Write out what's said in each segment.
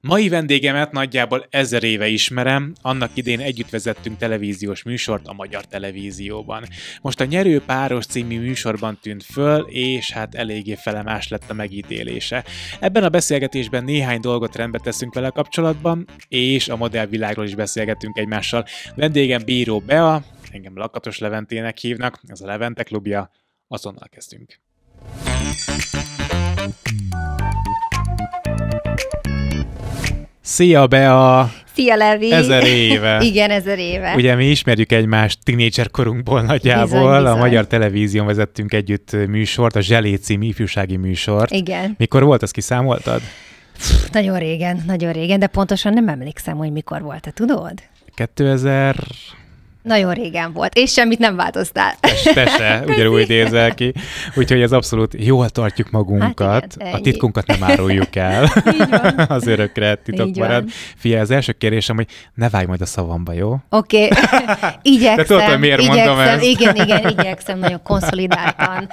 Mai vendégemet nagyjából ezer éve ismerem, annak idén együtt vezettünk televíziós műsort a Magyar Televízióban. Most a Nyerő Páros című műsorban tűnt föl, és hát eléggé felemás lett a megítélése. Ebben a beszélgetésben néhány dolgot rendbe teszünk vele kapcsolatban, és a modellvilágról is beszélgetünk egymással. Vendégem Bíró Bea, engem Lakatos Leventének hívnak, ez a Levente klubja, azonnal kezdünk. Szia Bea! Szia Levi! Ezer éve. Igen, ezer éve. Ugye mi ismerjük egymást tínédzser korunkból nagyjából. Bizony, bizony. A Magyar Televízión vezettünk együtt műsort, a Zselé című ifjúsági műsort. Igen. Mikor volt, azt kiszámoltad? Pff, nagyon régen, nagyon régen, de pontosan nem emlékszem, hogy mikor volt, te tudod? 2000... Nagyon régen volt, és semmit nem változtál. Te se, ugyanúgy nézel ki. Úgyhogy ez abszolút jól tartjuk magunkat, hát igen, a titkunkat nem áruljuk el. az örökre titok Így marad. Van. Fia, az első kérésem, hogy ne vágj majd a szavamba, jó? Oké, okay. igyekszem. De tudod, hogy miért igyekszem, mondom ezt? Igen, igen, igyekszem nagyon konszolidáltan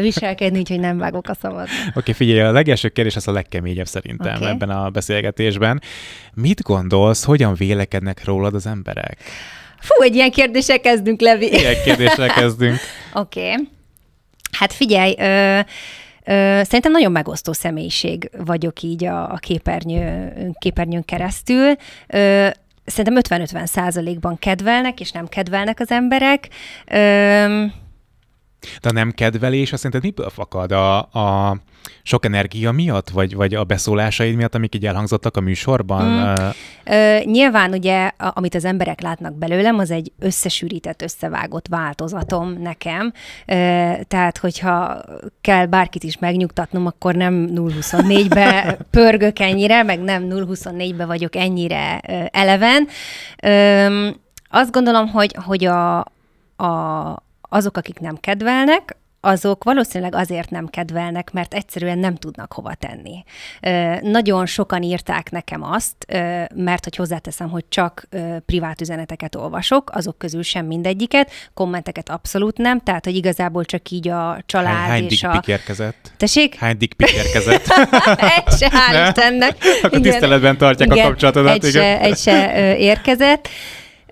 viselkedni, úgyhogy nem vágok a szavat. Oké, okay, figyelj, a legelső kérdés az a legkeményebb szerintem okay. ebben a beszélgetésben. Mit gondolsz, hogyan vélekednek rólad az emberek? Fú, egy ilyen kérdéssel kezdünk, Levi. Ilyen kérdéssel kezdünk. Oké. okay. Hát figyelj, ö, ö, szerintem nagyon megosztó személyiség vagyok így a, a képernyő, képernyőn keresztül. Ö, szerintem 50-50 százalékban -50 kedvelnek, és nem kedvelnek az emberek. Ö, de a nem kedvelés, azt szerinted miből fakad? A, a, sok energia miatt, vagy, vagy a beszólásaid miatt, amik így elhangzottak a műsorban? Mm. Uh... Ö, nyilván ugye, a, amit az emberek látnak belőlem, az egy összesűrített, összevágott változatom nekem. Ö, tehát, hogyha kell bárkit is megnyugtatnom, akkor nem 0-24-be pörgök ennyire, meg nem 0-24-be vagyok ennyire ö, eleven. Ö, azt gondolom, hogy, hogy a, a, azok, akik nem kedvelnek, azok valószínűleg azért nem kedvelnek, mert egyszerűen nem tudnak hova tenni. Nagyon sokan írták nekem azt, mert hogy hozzáteszem, hogy csak privát üzeneteket olvasok, azok közül sem mindegyiket, kommenteket abszolút nem, tehát hogy igazából csak így a család hány, hány és a... érkezett? Tessék? Hány dick érkezett? egy se, hál' Istennek. Akkor tiszteletben tartják igen, a kapcsolatodat. Egy, igen. Se, egy se érkezett.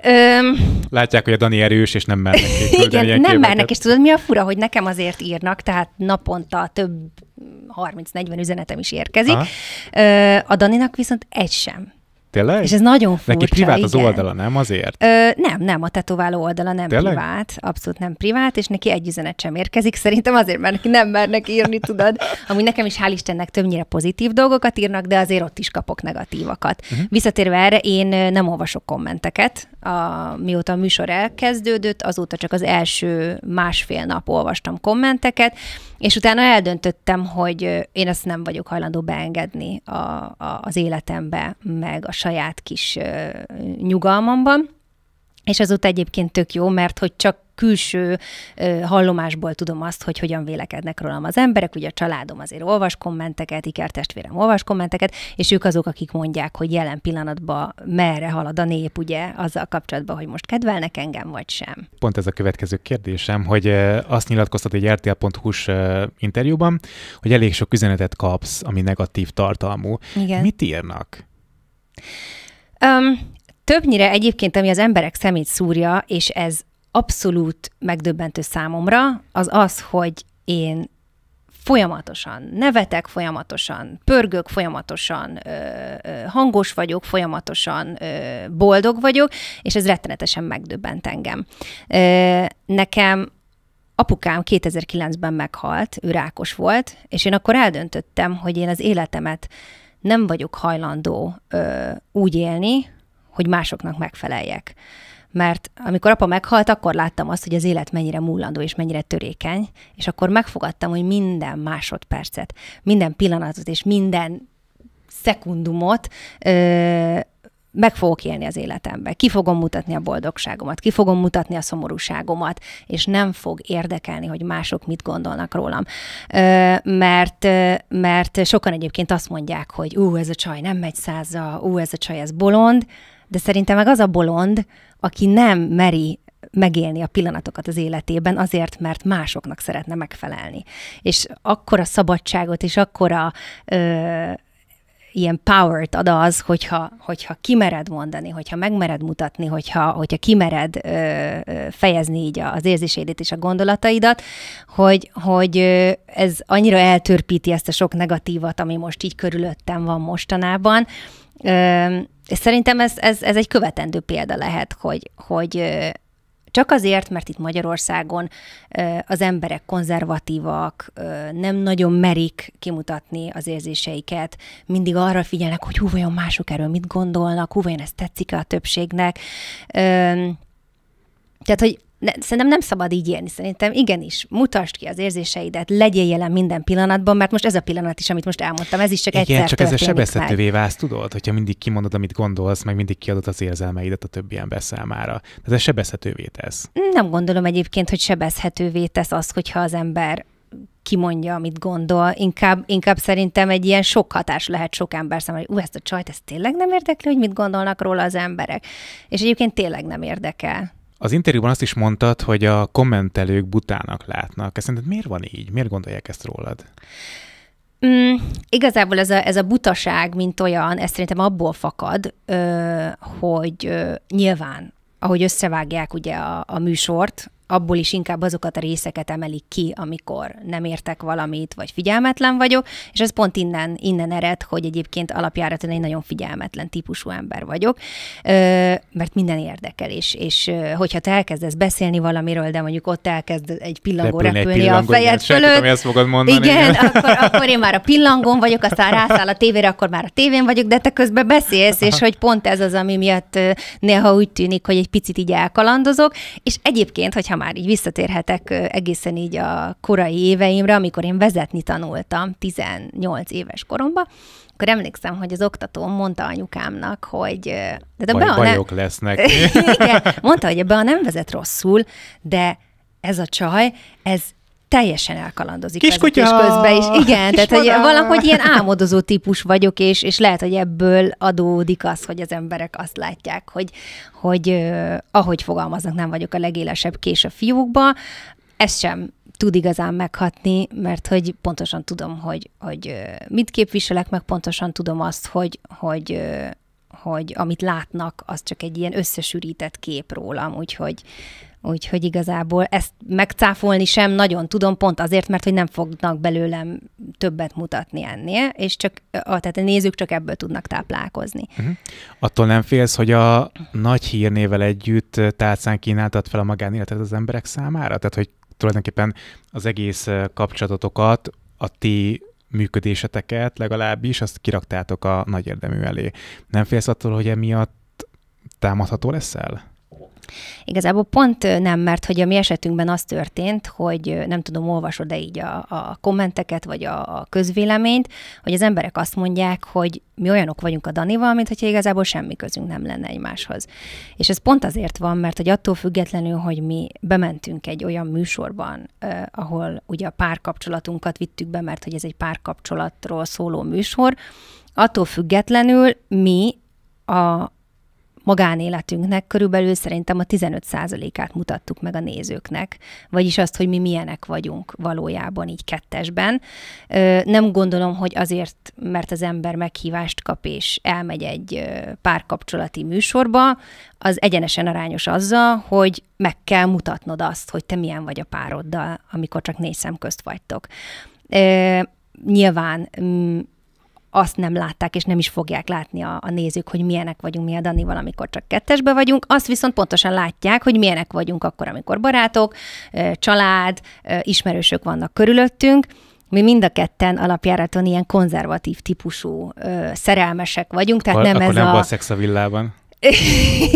Öm, Látják, hogy a Dani erős, és nem mernek Igen, nem képeket. mernek, és tudod, mi a fura, hogy nekem azért írnak, tehát naponta több 30-40 üzenetem is érkezik. Ö, A Daninak viszont egy sem. Tényleg? És ez nagyon furcsa. Neki privát igen. az oldala, nem azért? Ö, nem, nem, a tetováló oldala nem Tényleg? privát, abszolút nem privát, és neki egy üzenet sem érkezik, szerintem azért, mert neki nem mernek írni, tudod. Amúgy nekem is hál' Istennek többnyire pozitív dolgokat írnak, de azért ott is kapok negatívakat. Uh-huh. Visszatérve erre, én nem olvasok kommenteket, a, mióta a műsor elkezdődött, azóta csak az első másfél nap olvastam kommenteket, és utána eldöntöttem, hogy én ezt nem vagyok hajlandó beengedni a, a, az életembe, meg a saját kis ö, nyugalmamban. És azóta egyébként tök jó, mert hogy csak külső hallomásból tudom azt, hogy hogyan vélekednek rólam az emberek. Ugye a családom azért olvas kommenteket, ikertestvérem olvas kommenteket, és ők azok, akik mondják, hogy jelen pillanatban merre halad a nép, ugye, azzal kapcsolatban, hogy most kedvelnek engem, vagy sem. Pont ez a következő kérdésem, hogy azt nyilatkoztat egy RTL.hu-s interjúban, hogy elég sok üzenetet kapsz, ami negatív tartalmú. Igen. Mit írnak? Um, Többnyire egyébként, ami az emberek szemét szúrja, és ez abszolút megdöbbentő számomra, az az, hogy én folyamatosan nevetek, folyamatosan pörgök, folyamatosan ö, hangos vagyok, folyamatosan ö, boldog vagyok, és ez rettenetesen megdöbbent engem. Ö, nekem apukám 2009-ben meghalt, ő rákos volt, és én akkor eldöntöttem, hogy én az életemet nem vagyok hajlandó ö, úgy élni, hogy másoknak megfeleljek mert amikor apa meghalt, akkor láttam azt, hogy az élet mennyire múlandó és mennyire törékeny, és akkor megfogadtam, hogy minden másodpercet, minden pillanatot és minden szekundumot ö, meg fogok élni az életembe, ki fogom mutatni a boldogságomat, ki fogom mutatni a szomorúságomat, és nem fog érdekelni, hogy mások mit gondolnak rólam. Ö, mert, mert sokan egyébként azt mondják, hogy ú, ez a csaj nem megy százza, ú, ez a csaj, ez bolond, de szerintem meg az a bolond, aki nem meri megélni a pillanatokat az életében azért, mert másoknak szeretne megfelelni. És akkora szabadságot és akkora ö, ilyen power-t ad az, hogyha, hogyha kimered mondani, hogyha megmered mutatni, hogyha, hogyha kimered ö, ö, fejezni így az érzéseidet és a gondolataidat, hogy, hogy ez annyira eltörpíti ezt a sok negatívat, ami most így körülöttem van mostanában, és szerintem ez, ez, ez egy követendő példa lehet, hogy, hogy csak azért, mert itt Magyarországon az emberek konzervatívak, nem nagyon merik kimutatni az érzéseiket, mindig arra figyelnek, hogy hú, vajon mások erről mit gondolnak, hú, vajon ez tetszik-e a többségnek. Tehát, hogy ne, szerintem nem szabad így élni, szerintem igenis, mutasd ki az érzéseidet, legyél jelen minden pillanatban, mert most ez a pillanat is, amit most elmondtam, ez is csak egy Igen, csak ez a sebezhetővé válsz, tudod, hogyha mindig kimondod, amit gondolsz, meg mindig kiadod az érzelmeidet a többi ember számára. Ez a sebezhetővé tesz. Nem gondolom egyébként, hogy sebezhetővé tesz az, hogyha az ember kimondja, amit gondol, inkább, inkább szerintem egy ilyen sok hatás lehet sok ember számára, hogy ú, ezt a csajt, ez tényleg nem érdekli, hogy mit gondolnak róla az emberek. És egyébként tényleg nem érdekel. Az interjúban azt is mondtad, hogy a kommentelők butának látnak. Ezt szerinted miért van így? Miért gondolják ezt rólad? Mm, igazából ez a, ez a butaság, mint olyan, ez szerintem abból fakad, ö, hogy ö, nyilván, ahogy összevágják ugye a, a műsort, abból is inkább azokat a részeket emelik ki, amikor nem értek valamit, vagy figyelmetlen vagyok, és ez pont innen, innen ered, hogy egyébként alapjáraton egy nagyon figyelmetlen típusú ember vagyok, mert minden érdekel, és, és hogyha te elkezdesz beszélni valamiről, de mondjuk ott elkezd egy pillangó repülni, repülni a fejed fölött, ezt fogod mondani, igen, igen. Akkor, akkor én már a pillangón vagyok, aztán rászáll a tévére, akkor már a tévén vagyok, de te közben beszélsz, és hogy pont ez az, ami miatt néha úgy tűnik, hogy egy picit így elkalandozok, és egyébként, hogyha már így visszatérhetek egészen így a korai éveimre, amikor én vezetni tanultam 18 éves koromban, akkor emlékszem, hogy az oktató mondta anyukámnak, hogy... De Baj, bajok ne... lesznek. Igen, mondta, hogy ebbe nem vezet rosszul, de ez a csaj, ez teljesen elkalandozik Kiskutya! közben is. Igen, Kis tehát hogy valahogy ilyen álmodozó típus vagyok, és, és lehet, hogy ebből adódik az, hogy az emberek azt látják, hogy, hogy eh, ahogy fogalmaznak, nem vagyok a legélesebb kés a fiúkba, ez sem tud igazán meghatni, mert hogy pontosan tudom, hogy, hogy mit képviselek, meg pontosan tudom azt, hogy, hogy hogy amit látnak, az csak egy ilyen összesűrített kép rólam, úgyhogy Úgyhogy igazából ezt megcáfolni sem nagyon tudom, pont azért, mert hogy nem fognak belőlem többet mutatni ennél, és csak a, tehát a nézők csak ebből tudnak táplálkozni. Uh-huh. Attól nem félsz, hogy a nagy hírnével együtt eh, tálcán kínáltad fel a magánéletet az emberek számára? Tehát, hogy tulajdonképpen az egész eh, kapcsolatotokat, a ti működéseteket legalábbis, azt kiraktátok a nagy érdemű elé. Nem félsz attól, hogy emiatt támadható leszel? Igazából pont nem, mert hogy a mi esetünkben az történt, hogy nem tudom, olvasod-e így a, a kommenteket, vagy a, a közvéleményt, hogy az emberek azt mondják, hogy mi olyanok vagyunk a Danival, mint hogyha igazából semmi közünk nem lenne egymáshoz. És ez pont azért van, mert hogy attól függetlenül, hogy mi bementünk egy olyan műsorban, eh, ahol ugye a párkapcsolatunkat vittük be, mert hogy ez egy párkapcsolatról szóló műsor, attól függetlenül mi a, magánéletünknek körülbelül szerintem a 15%-át mutattuk meg a nézőknek, vagyis azt, hogy mi milyenek vagyunk valójában így kettesben. Nem gondolom, hogy azért, mert az ember meghívást kap és elmegy egy párkapcsolati műsorba, az egyenesen arányos azzal, hogy meg kell mutatnod azt, hogy te milyen vagy a pároddal, amikor csak négy szem közt vagytok nyilván mm, azt nem látták, és nem is fogják látni a, a nézők, hogy milyenek vagyunk mi a Dani amikor csak kettesbe vagyunk. Azt viszont pontosan látják, hogy milyenek vagyunk akkor, amikor barátok, család, ismerősök vannak körülöttünk. Mi mind a ketten alapjáraton ilyen konzervatív típusú ö, szerelmesek vagyunk, tehát Al- nem akkor ez nem a... a szex a villában.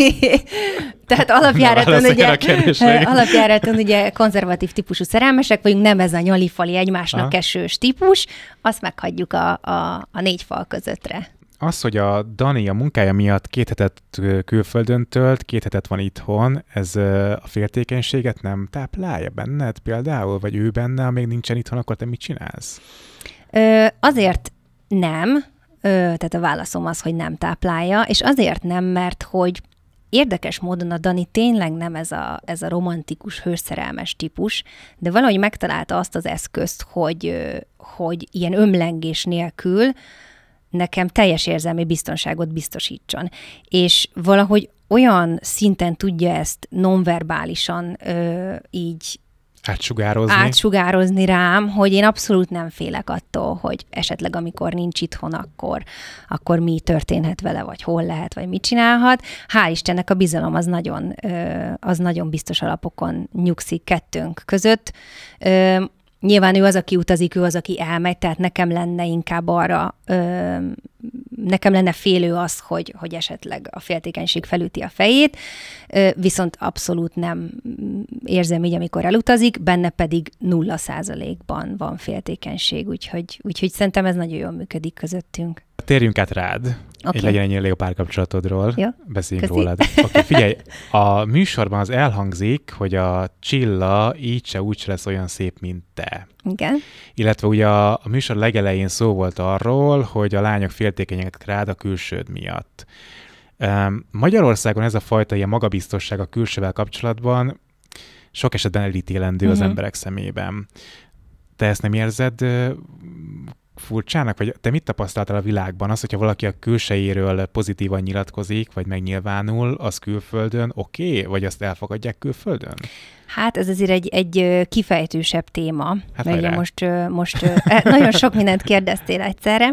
Tehát alapjáraton ugye, alapjáraton ugye konzervatív típusú szerelmesek vagyunk, nem ez a nyalifali egymásnak Aha. esős típus, azt meghagyjuk a, a, a négy fal közöttre. Az, hogy a Dani a munkája miatt két hetet külföldön tölt, két hetet van itthon, ez a féltékenységet nem táplálja benned például, vagy ő benne, még nincsen itthon, akkor te mit csinálsz? Ö, azért nem, tehát a válaszom az, hogy nem táplálja, és azért nem, mert hogy Érdekes módon a Dani tényleg nem ez a, ez a romantikus, hőszerelmes típus, de valahogy megtalálta azt az eszközt, hogy, hogy ilyen ömlengés nélkül nekem teljes érzelmi biztonságot biztosítson. És valahogy olyan szinten tudja ezt nonverbálisan ö, így átsugározni. átsugározni rám, hogy én abszolút nem félek attól, hogy esetleg amikor nincs itthon, akkor, akkor mi történhet vele, vagy hol lehet, vagy mit csinálhat. Hál' Istennek a bizalom az nagyon, az nagyon biztos alapokon nyugszik kettőnk között. Nyilván ő az, aki utazik, ő az, aki elmegy, tehát nekem lenne inkább arra nekem lenne félő az, hogy, hogy esetleg a féltékenység felüti a fejét, viszont abszolút nem érzem így, amikor elutazik, benne pedig nulla százalékban van féltékenység, úgyhogy, úgyhogy szerintem ez nagyon jól működik közöttünk. Térjünk át rád, okay. legyen ennyi a párkapcsolatodról, beszéljünk Köszi. rólad. Okay, figyelj, a műsorban az elhangzik, hogy a Csilla így se úgy se lesz olyan szép, mint te. Igen. Illetve ugye a, a műsor legelején szó volt arról, hogy a lányok féltékenyek néznek rád a külsőd miatt. Magyarországon ez a fajta ilyen magabiztosság a külsővel kapcsolatban sok esetben elítélendő uh-huh. az mhm. emberek szemében. Te ezt nem érzed furcsának, vagy te mit tapasztaltál a világban? Az, hogyha valaki a külsejéről pozitívan nyilatkozik, vagy megnyilvánul, az külföldön oké, okay, vagy azt elfogadják külföldön? Hát ez azért egy, egy kifejtősebb téma, hát mert ugye most, most e, nagyon sok mindent kérdeztél egyszerre.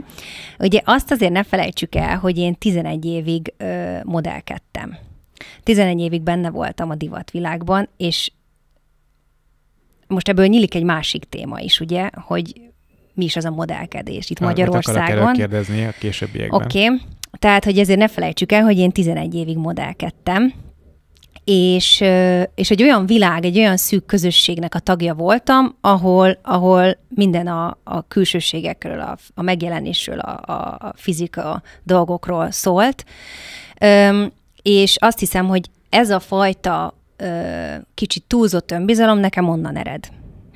Ugye azt azért ne felejtsük el, hogy én 11 évig modellkedtem. 11 évig benne voltam a divatvilágban, és most ebből nyílik egy másik téma is, ugye, hogy mi is az a modellkedés itt hát, Magyarországon. Mit kérdezni a későbbiekben. Oké, okay. tehát hogy ezért ne felejtsük el, hogy én 11 évig modellkedtem, és, és egy olyan világ, egy olyan szűk közösségnek a tagja voltam, ahol, ahol minden a, a külsőségekről, a, a megjelenésről, a, a fizika dolgokról szólt. Üm, és azt hiszem, hogy ez a fajta ö, kicsit túlzott önbizalom nekem onnan ered.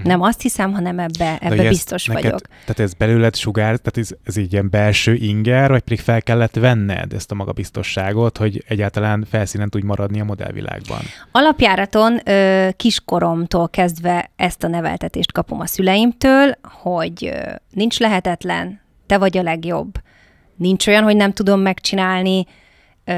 Nem azt hiszem, hanem ebbe, ebbe De biztos neked, vagyok. Tehát ez belőled sugár, tehát ez, ez így ilyen belső inger, vagy pedig fel kellett venned ezt a magabiztosságot, hogy egyáltalán felszínen tudj maradni a modellvilágban? Alapjáraton ö, kiskoromtól kezdve ezt a neveltetést kapom a szüleimtől, hogy ö, nincs lehetetlen, te vagy a legjobb. Nincs olyan, hogy nem tudom megcsinálni, ö,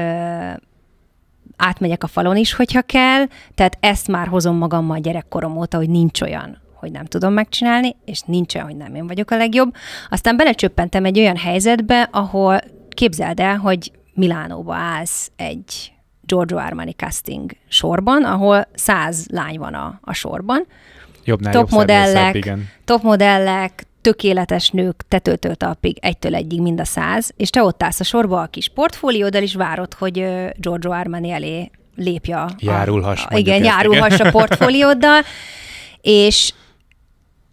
átmegyek a falon is, hogyha kell, tehát ezt már hozom magammal gyerekkorom óta, hogy nincs olyan, hogy nem tudom megcsinálni, és olyan, hogy nem én vagyok a legjobb. Aztán belecsöppentem egy olyan helyzetbe, ahol képzeld el, hogy Milánóba állsz egy Giorgio Armani casting sorban, ahol száz lány van a, a sorban. Jobbnál top jobb modellek, hát igen. top modellek, tökéletes nők tetőtől talpig, egytől egyig mind a száz, és te ott állsz a sorba a kis portfólióddal, is várod, hogy Giorgio Armani elé lépja. Járulhass. A, a, igen, járulhass igen. a portfólióddal, és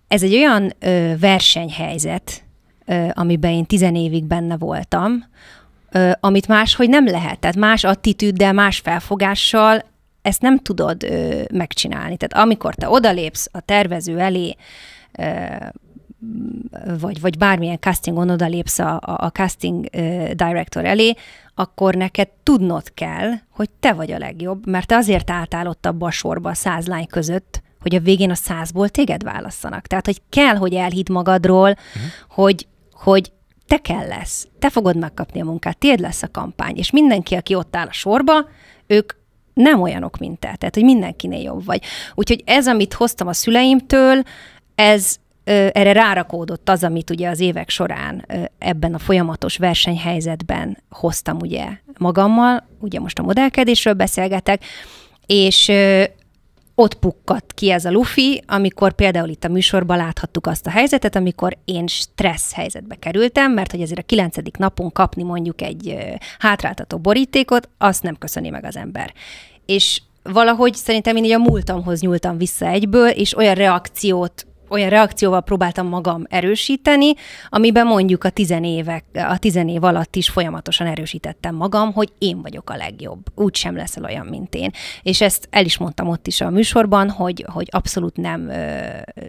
ez egy olyan ö, versenyhelyzet, ö, amiben én tizenévig benne voltam, ö, amit máshogy nem lehet. Tehát más attitűddel, más felfogással ezt nem tudod ö, megcsinálni. Tehát amikor te odalépsz a tervező elé, ö, vagy, vagy bármilyen castingon odalépsz a, a casting director elé, akkor neked tudnod kell, hogy te vagy a legjobb, mert te azért álltál ott abba a sorba a száz lány között, hogy a végén a százból téged válasszanak. Tehát, hogy kell, hogy elhidd magadról, uh-huh. hogy, hogy te kell lesz, te fogod megkapni a munkát, tiéd lesz a kampány, és mindenki, aki ott áll a sorba, ők nem olyanok, mint te. Tehát, hogy mindenkinél jobb vagy. Úgyhogy ez, amit hoztam a szüleimtől, ez ö, erre rárakódott az, amit ugye az évek során ö, ebben a folyamatos versenyhelyzetben hoztam ugye magammal, ugye most a modellkedésről beszélgetek, és ö, ott pukkadt ki ez a lufi, amikor például itt a műsorban láthattuk azt a helyzetet, amikor én stressz helyzetbe kerültem, mert hogy ezért a kilencedik napon kapni mondjuk egy hátráltató borítékot, azt nem köszöni meg az ember. És valahogy szerintem én így a múltamhoz nyúltam vissza egyből, és olyan reakciót olyan reakcióval próbáltam magam erősíteni, amiben mondjuk a tizenévek, a év alatt is folyamatosan erősítettem magam, hogy én vagyok a legjobb. Úgy sem leszel olyan, mint én. És ezt el is mondtam ott is a műsorban, hogy, hogy abszolút nem ö,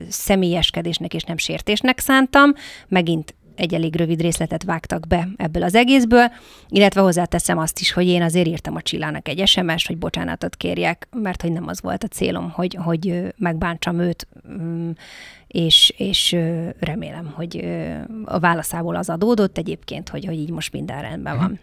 személyeskedésnek és nem sértésnek szántam. Megint egy elég rövid részletet vágtak be ebből az egészből, illetve hozzáteszem azt is, hogy én azért írtam a Csillának egy sms hogy bocsánatot kérjek, mert hogy nem az volt a célom, hogy, hogy megbántsam őt, mm, és, és remélem, hogy a válaszából az adódott egyébként, hogy, hogy így most minden rendben van.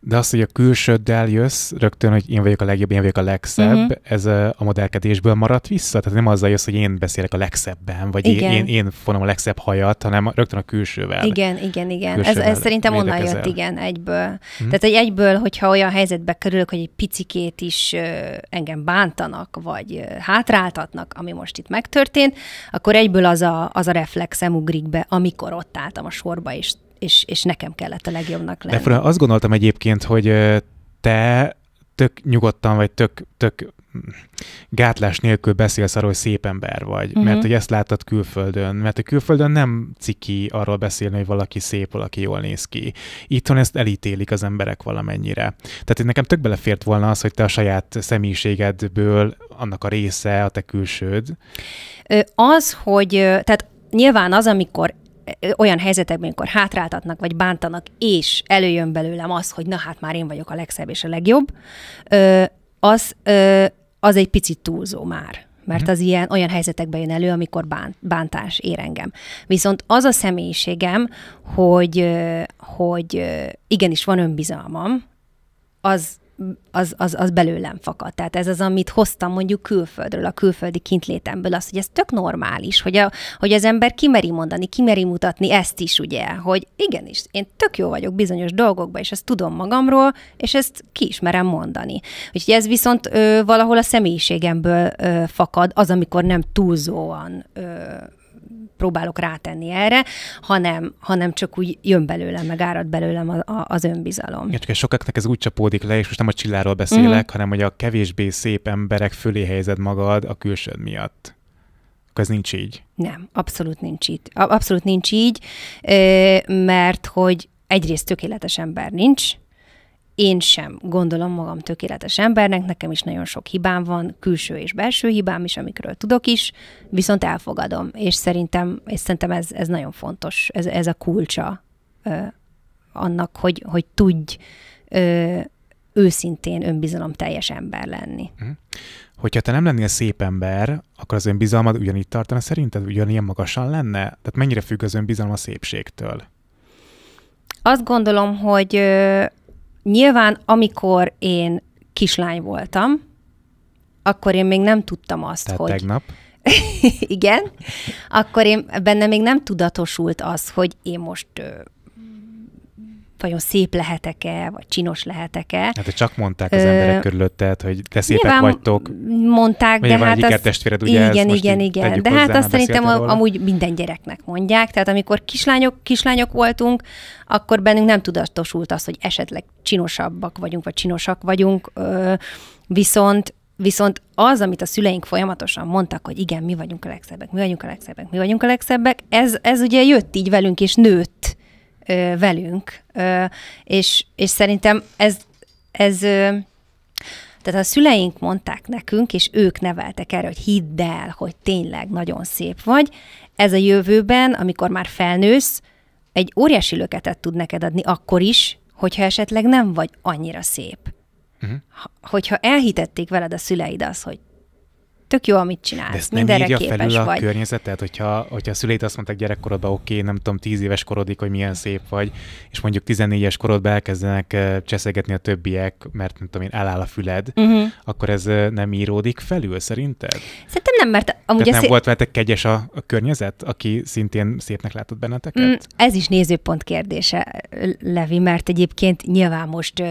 De azt, hogy a külsőddel jössz, rögtön, hogy én vagyok a legjobb, én vagyok a legszebb, uh-huh. ez a modellkedésből maradt vissza? Tehát nem azzal jössz, hogy én beszélek a legszebben, vagy Igen. én, én fonom a legszebb hajat, hanem rögtön a külsővel. Igen, igen, igen, igen. Ez, ez szerintem onnan jött, igen, egyből. Mm-hmm. Tehát, egy egyből, hogyha olyan helyzetbe kerülök, hogy egy picikét is engem bántanak, vagy hátráltatnak, ami most itt megtörtént, akkor egyből az a, az a reflexem ugrik be, amikor ott álltam a sorba, és, és, és nekem kellett a legjobbnak lenni. De azt gondoltam egyébként, hogy te tök nyugodtan, vagy tök, tök gátlás nélkül beszélsz arról, hogy szép ember vagy, uh-huh. mert hogy ezt láttad külföldön, mert a külföldön nem ciki arról beszélni, hogy valaki szép, valaki jól néz ki. Itthon ezt elítélik az emberek valamennyire. Tehát nekem tök belefért volna az, hogy te a saját személyiségedből annak a része, a te külsőd. Az, hogy, tehát nyilván az, amikor olyan helyzetekben, amikor hátráltatnak, vagy bántanak, és előjön belőlem az, hogy na hát már én vagyok a legszebb és a legjobb, az az egy picit túlzó már mert mhm. az ilyen olyan helyzetekben jön elő, amikor bántás ér engem. Viszont az a személyiségem, hogy, hogy igenis van önbizalmam, az az, az, az belőlem fakad. Tehát ez az, amit hoztam mondjuk külföldről, a külföldi kintlétemből, az, hogy ez tök normális, hogy, a, hogy az ember kimeri mondani, kimeri mutatni ezt is, ugye, hogy igenis, én tök jó vagyok bizonyos dolgokban, és ezt tudom magamról, és ezt kiismerem mondani. Úgyhogy ez viszont ö, valahol a személyiségemből ö, fakad, az, amikor nem túlzóan ö, próbálok rátenni erre, hanem, hanem csak úgy jön belőlem, meg árad belőlem a, a, az önbizalom. Igen, csak sokaknak ez úgy csapódik le, és most nem a csilláról beszélek, mm-hmm. hanem hogy a kevésbé szép emberek fölé helyezed magad a külsőd miatt. Akkor ez nincs így. Nem, abszolút nincs így. Abszolút nincs így, mert hogy egyrészt tökéletes ember nincs, én sem gondolom magam tökéletes embernek, nekem is nagyon sok hibám van, külső és belső hibám is, amikről tudok is, viszont elfogadom, és szerintem, és szerintem ez, ez nagyon fontos, ez, ez a kulcsa ö, annak, hogy, hogy tudj ö, őszintén teljes ember lenni. Mhm. Hogyha te nem lennél szép ember, akkor az önbizalmad ugyanígy tartana szerinted? Ugyanilyen magasan lenne? Tehát mennyire függ az önbizalom a szépségtől? Azt gondolom, hogy Nyilván, amikor én kislány voltam, akkor én még nem tudtam azt, Tehát hogy... tegnap? Igen. Akkor én, benne még nem tudatosult az, hogy én most vajon szép lehetek-e, vagy csinos lehetek-e. Hát csak mondták az emberek körülötted, hogy te szépek vagytok. Mondták, de hát az... testvéred, ugye igen, igen, igen. De hát azt szerintem róla. amúgy minden gyereknek mondják, tehát amikor kislányok, kislányok voltunk, akkor bennünk nem tudatosult az, hogy esetleg csinosabbak vagyunk, vagy csinosak vagyunk, viszont Viszont az, amit a szüleink folyamatosan mondtak, hogy igen, mi vagyunk a legszebbek, mi vagyunk a legszebbek, mi vagyunk a legszebbek, ez, ez ugye jött így velünk, és nőtt velünk. És, és szerintem ez, ez tehát a szüleink mondták nekünk, és ők neveltek erre, hogy hidd el, hogy tényleg nagyon szép vagy. Ez a jövőben, amikor már felnősz, egy óriási löketet tud neked adni akkor is, hogyha esetleg nem vagy annyira szép. Uh-huh. Hogyha elhitették veled a szüleid az, hogy tök jó, amit csinálsz. De ezt nem Mindenre írja képes felül a vagy. környezetet, hogyha, hogyha a szüleid azt mondták gyerekkorodban, oké, okay, nem tudom, tíz éves korodik hogy milyen szép vagy, és mondjuk 14 es korodban elkezdenek cseszegetni a többiek, mert nem tudom én, eláll a füled, uh-huh. akkor ez nem íródik felül szerinted? Szerintem nem, mert amúgy... Tehát nem szé... volt veletek kegyes a, a környezet, aki szintén szépnek látott benneteket? Mm, ez is nézőpont kérdése, Levi, mert egyébként nyilván most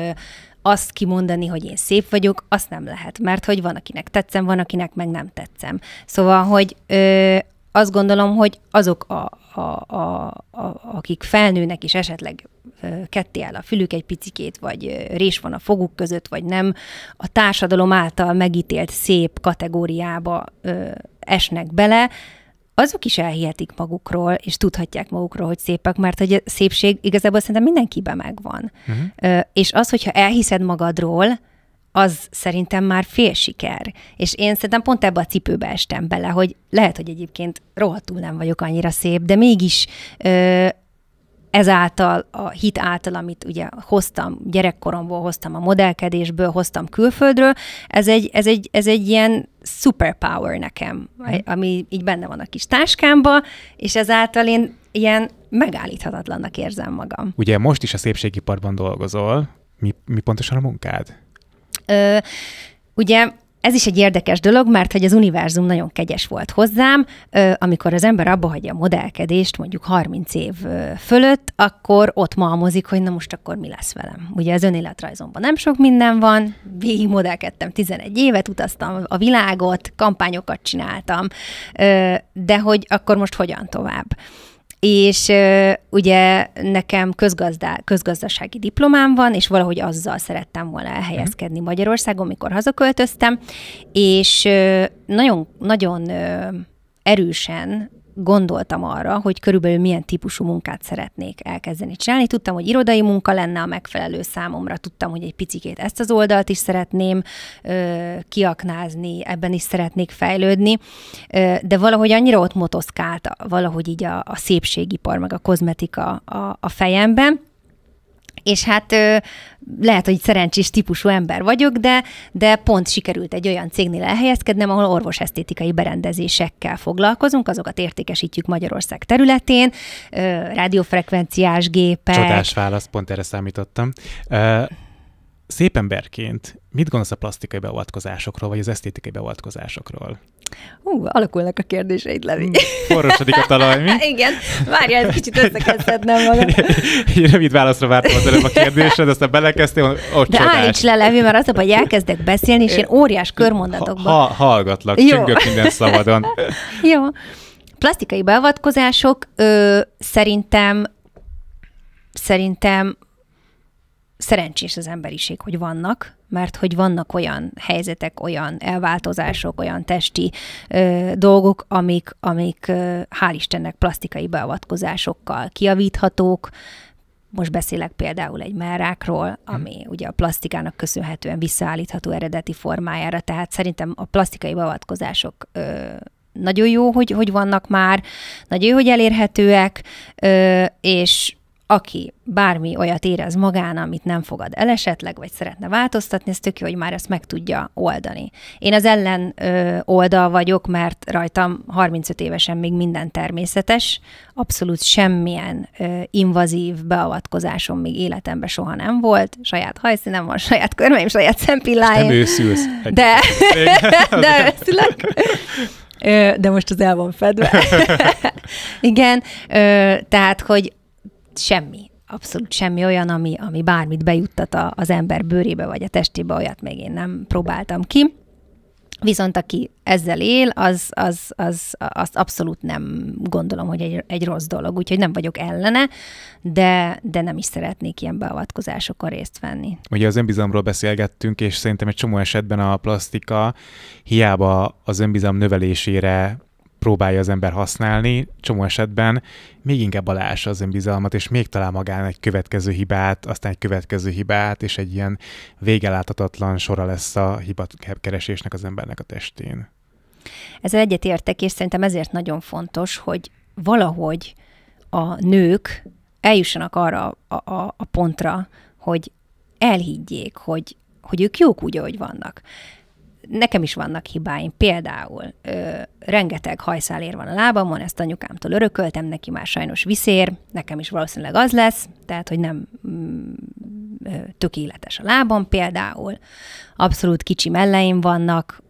azt kimondani, hogy én szép vagyok, azt nem lehet, mert hogy van, akinek tetszem, van, akinek meg nem tetszem. Szóval, hogy ö, azt gondolom, hogy azok, a, a, a, a, akik felnőnek, és esetleg ketté áll a fülük egy picikét, vagy rés van a foguk között, vagy nem, a társadalom által megítélt szép kategóriába ö, esnek bele, azok is elhihetik magukról, és tudhatják magukról, hogy szépek, mert hogy a szépség igazából szerintem mindenkiben megvan. Uh-huh. És az, hogyha elhiszed magadról, az szerintem már fél siker. És én szerintem pont ebbe a cipőbe estem bele, hogy lehet, hogy egyébként rohadtul nem vagyok annyira szép, de mégis ö, ezáltal a hit által, amit ugye hoztam gyerekkoromból, hoztam a modellkedésből, hoztam külföldről, ez egy, ez egy, ez egy ilyen superpower nekem, mhm. ami így benne van a kis táskámba, és ezáltal én ilyen megállíthatatlannak érzem magam. Ugye most is a szépségiparban dolgozol, mi, mi pontosan a munkád? Ö, ugye ez is egy érdekes dolog, mert hogy az univerzum nagyon kegyes volt hozzám, amikor az ember abba hagyja a modellkedést, mondjuk 30 év fölött, akkor ott malmozik, hogy na most akkor mi lesz velem. Ugye az önéletrajzomban nem sok minden van, végig modellkedtem 11 évet, utaztam a világot, kampányokat csináltam, de hogy akkor most hogyan tovább? és ugye nekem közgazdá, közgazdasági diplomám van, és valahogy azzal szerettem volna elhelyezkedni mhm. Magyarországon, mikor hazaköltöztem, és nagyon, nagyon erősen gondoltam arra, hogy körülbelül milyen típusú munkát szeretnék elkezdeni csinálni. Tudtam, hogy irodai munka lenne a megfelelő számomra, tudtam, hogy egy picikét ezt az oldalt is szeretném ö, kiaknázni, ebben is szeretnék fejlődni, ö, de valahogy annyira ott motoszkált valahogy így a, a szépségipar, meg a kozmetika a, a fejemben, és hát ö, lehet, hogy szerencsés típusú ember vagyok, de, de pont sikerült egy olyan cégnél elhelyezkednem, ahol orvosesztétikai berendezésekkel foglalkozunk, azokat értékesítjük Magyarország területén, ö, rádiófrekvenciás gépek. Csodás válasz, pont erre számítottam. Ö, szép emberként mit gondolsz a plastikai beavatkozásokról, vagy az esztétikai beavatkozásokról? Hú, alakulnak a kérdéseid, Levi. Hmm, forrosodik a talaj, mi? Igen, várjál, egy kicsit összekezdhetnem magam. Egy rövid válaszra vártam az előbb a kérdésed, aztán belekezdtél, ott De állíts le, Levi, mert az a elkezdek beszélni, és én óriás körmondatokban. Ha, hallgatlak, Jó. csüngök minden szabadon. Jó. Plastikai beavatkozások ö, szerintem szerintem szerencsés az emberiség, hogy vannak, mert hogy vannak olyan helyzetek, olyan elváltozások, olyan testi ö, dolgok, amik, amik ö, hál' Istennek plastikai beavatkozásokkal kiavíthatók. Most beszélek például egy merrákról, mhm. ami hmm. ugye a plastikának köszönhetően visszaállítható eredeti formájára, tehát szerintem a plastikai beavatkozások ö, nagyon jó, hogy, hogy vannak már, nagyon jó, hogy elérhetőek, ö, és aki bármi olyat érez magán, amit nem fogad el esetleg, vagy szeretne változtatni, ez tök jó, hogy már ezt meg tudja oldani. Én az ellen ö, oldal vagyok, mert rajtam 35 évesen még minden természetes, abszolút semmilyen ö, invazív beavatkozásom még életemben soha nem volt, saját hajszínem van, saját körmeim, saját szempilláim. Nem őszülsz. De, de őszülök de most az el van fedve. Igen, tehát, hogy semmi, abszolút semmi olyan, ami, ami bármit bejuttat a, az ember bőrébe vagy a testébe, olyat még én nem próbáltam ki. Viszont aki ezzel él, az, az, az, azt abszolút nem gondolom, hogy egy, egy rossz dolog, úgyhogy nem vagyok ellene, de, de nem is szeretnék ilyen beavatkozásokkal részt venni. Ugye az önbizalomról beszélgettünk, és szerintem egy csomó esetben a plastika hiába az önbizalom növelésére próbálja az ember használni, csomó esetben még inkább alása az önbizalmat, és még talál magán egy következő hibát, aztán egy következő hibát, és egy ilyen végeláthatatlan sora lesz a hibakeresésnek az embernek a testén. Ezzel egyetértek, és szerintem ezért nagyon fontos, hogy valahogy a nők eljussanak arra a, a, a pontra, hogy elhiggyék, hogy, hogy ők jók úgy, ahogy vannak nekem is vannak hibáim. Például ö, rengeteg hajszálér van a lábamon, ezt anyukámtól örököltem, neki már sajnos viszér, nekem is valószínűleg az lesz, tehát hogy nem mm, ö, tökéletes a lábam például. Abszolút kicsi melleim vannak,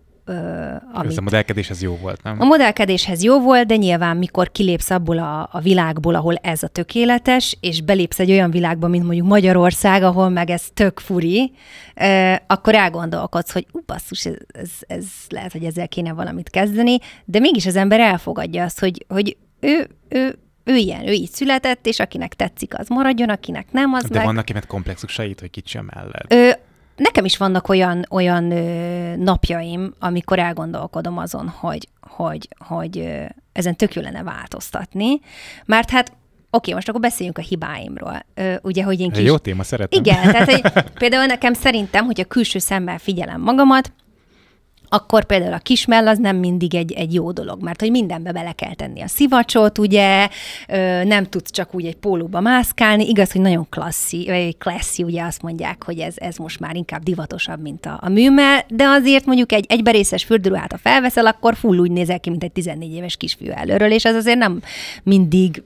amit... Ez a modellkedéshez jó volt, nem? A modellkedéshez jó volt, de nyilván mikor kilépsz abból a, a világból, ahol ez a tökéletes, és belépsz egy olyan világba, mint mondjuk Magyarország, ahol meg ez tök furi, eh, akkor elgondolkodsz, hogy ú, basszus, ez, ez, ez lehet, hogy ezzel kéne valamit kezdeni, de mégis az ember elfogadja azt, hogy, hogy ő, ő ő ilyen, ő így született, és akinek tetszik, az maradjon, akinek nem, az De meg... vannak ilyen komplexusait, hogy kicsi a mellett. Ö, Nekem is vannak olyan, olyan ö, napjaim, amikor elgondolkodom azon, hogy, hogy, hogy ö, ezen tök jó lenne változtatni, mert hát Oké, most akkor beszéljünk a hibáimról. Ö, ugye, hogy én kis... Jó téma, szeretem. Igen, tehát hogy például nekem szerintem, hogy a külső szemmel figyelem magamat, akkor például a kismell az nem mindig egy, egy jó dolog, mert hogy mindenbe bele kell tenni a szivacsot, ugye, nem tudsz csak úgy egy pólóba mászkálni, igaz, hogy nagyon klasszi, vagy klasszi ugye azt mondják, hogy ez, ez most már inkább divatosabb, mint a, a műme, de azért mondjuk egy egyberészes fürdőruhát, ha felveszel, akkor full úgy nézel ki, mint egy 14 éves kisfiú előről, és ez azért nem mindig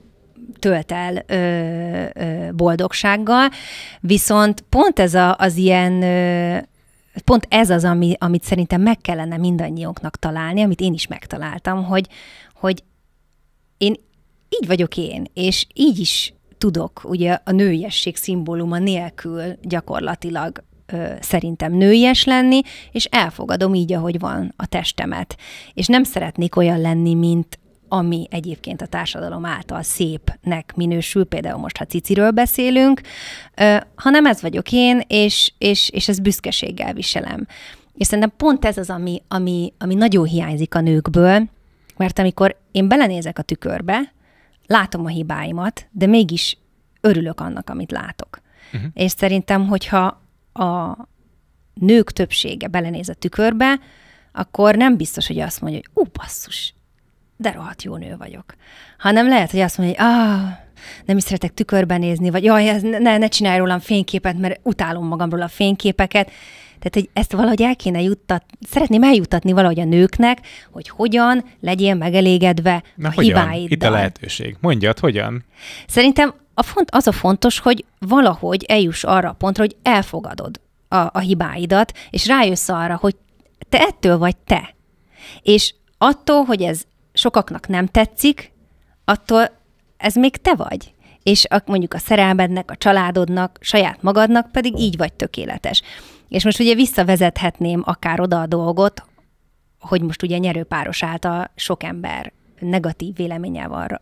tölt el ö, ö, boldogsággal, viszont pont ez a, az ilyen ö, pont ez az, ami, amit szerintem meg kellene mindannyiunknak találni, amit én is megtaláltam, hogy, hogy én így vagyok én, és így is tudok ugye a nőiesség szimbóluma nélkül gyakorlatilag ö, szerintem nőies lenni, és elfogadom így, ahogy van a testemet. És nem szeretnék olyan lenni, mint ami egyébként a társadalom által szépnek minősül, például most, ha ciciről beszélünk, hanem ez vagyok én, és, és, és ezt büszkeséggel viselem. És szerintem pont ez az, ami, ami, ami nagyon hiányzik a nőkből, mert amikor én belenézek a tükörbe, látom a hibáimat, de mégis örülök annak, amit látok. Uh-huh. És szerintem, hogyha a nők többsége belenéz a tükörbe, akkor nem biztos, hogy azt mondja, hogy ó, basszus, de rohadt jó nő vagyok. Hanem lehet, hogy azt mondja, hogy ah, nem is szeretek tükörben nézni, vagy jaj, ez ne, ne csinálj rólam fényképet, mert utálom magamról a fényképeket. Tehát, hogy ezt valahogy el kéne juttat, szeretném eljutatni valahogy a nőknek, hogy hogyan legyél megelégedve Na, a hogyan? hibáiddal. Itt a lehetőség. Mondjad, hogyan? Szerintem a font, az a fontos, hogy valahogy eljuss arra a pontra, hogy elfogadod a, a hibáidat, és rájössz arra, hogy te ettől vagy te. És attól, hogy ez sokaknak nem tetszik, attól ez még te vagy. És a, mondjuk a szerelmednek, a családodnak, saját magadnak pedig így vagy tökéletes. És most ugye visszavezethetném akár oda a dolgot, hogy most ugye nyerőpáros által a sok ember negatív véleménye van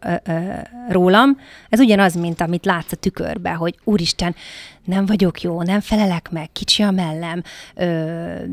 rólam. Ez ugyanaz, mint amit látsz a tükörbe, hogy úristen, nem vagyok jó, nem felelek meg, kicsi a mellem, ö,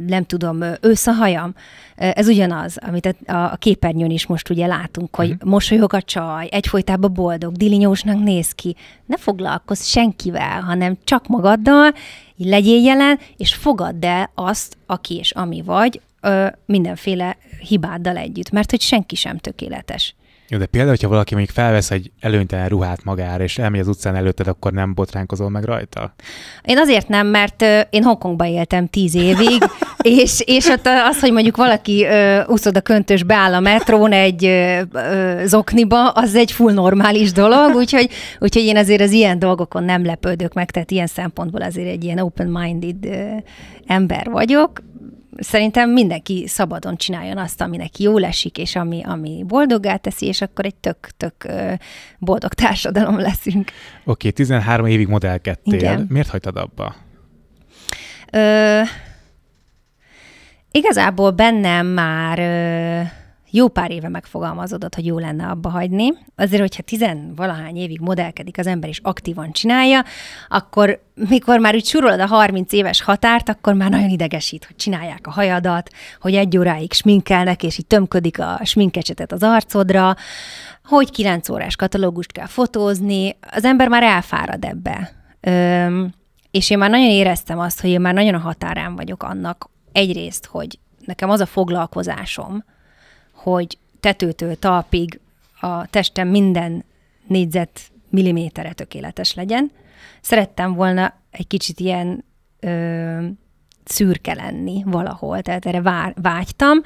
nem tudom, ősz a hajam. Ez ugyanaz, amit a, a képernyőn is most ugye látunk, hogy mm. mosolyog a csaj, egyfolytában boldog, dilinyósnak néz ki. Ne foglalkozz senkivel, hanem csak magaddal, legyél jelen, és fogadd el azt, aki és ami vagy, ö, mindenféle hibáddal együtt, mert hogy senki sem tökéletes. Jó, de például, hogyha valaki mondjuk felvesz egy előnytelen ruhát magára, és elmegy az utcán előtted, akkor nem botránkozol meg rajta? Én azért nem, mert én Hongkongban éltem tíz évig, és, és ott az, hogy mondjuk valaki úszod a köntös, beáll a metrón egy ö, ö, zokniba, az egy full normális dolog, úgyhogy, úgyhogy én azért az ilyen dolgokon nem lepődök meg, tehát ilyen szempontból azért egy ilyen open-minded ö, ember vagyok szerintem mindenki szabadon csináljon azt, ami neki lesik, és ami, ami boldoggá teszi, és akkor egy tök-tök boldog társadalom leszünk. Oké, okay, 13 évig modellkedtél. Igen. Miért hagytad abba? Ö, igazából bennem már... Ö, jó pár éve megfogalmazódott, hogy jó lenne abba hagyni. Azért, hogyha tizen valahány évig modellkedik az ember és aktívan csinálja, akkor mikor már úgy surolod a 30 éves határt, akkor már nagyon idegesít, hogy csinálják a hajadat, hogy egy óráig sminkelnek, és így tömködik a sminkecsetet az arcodra, hogy 9 órás katalógust kell fotózni, az ember már elfárad ebbe. Öm, és én már nagyon éreztem azt, hogy én már nagyon a határán vagyok annak, egyrészt, hogy nekem az a foglalkozásom, hogy tetőtől talpig a testem minden négyzet milliméterre tökéletes legyen. Szerettem volna egy kicsit ilyen ö, szürke lenni valahol, tehát erre vár, vágytam,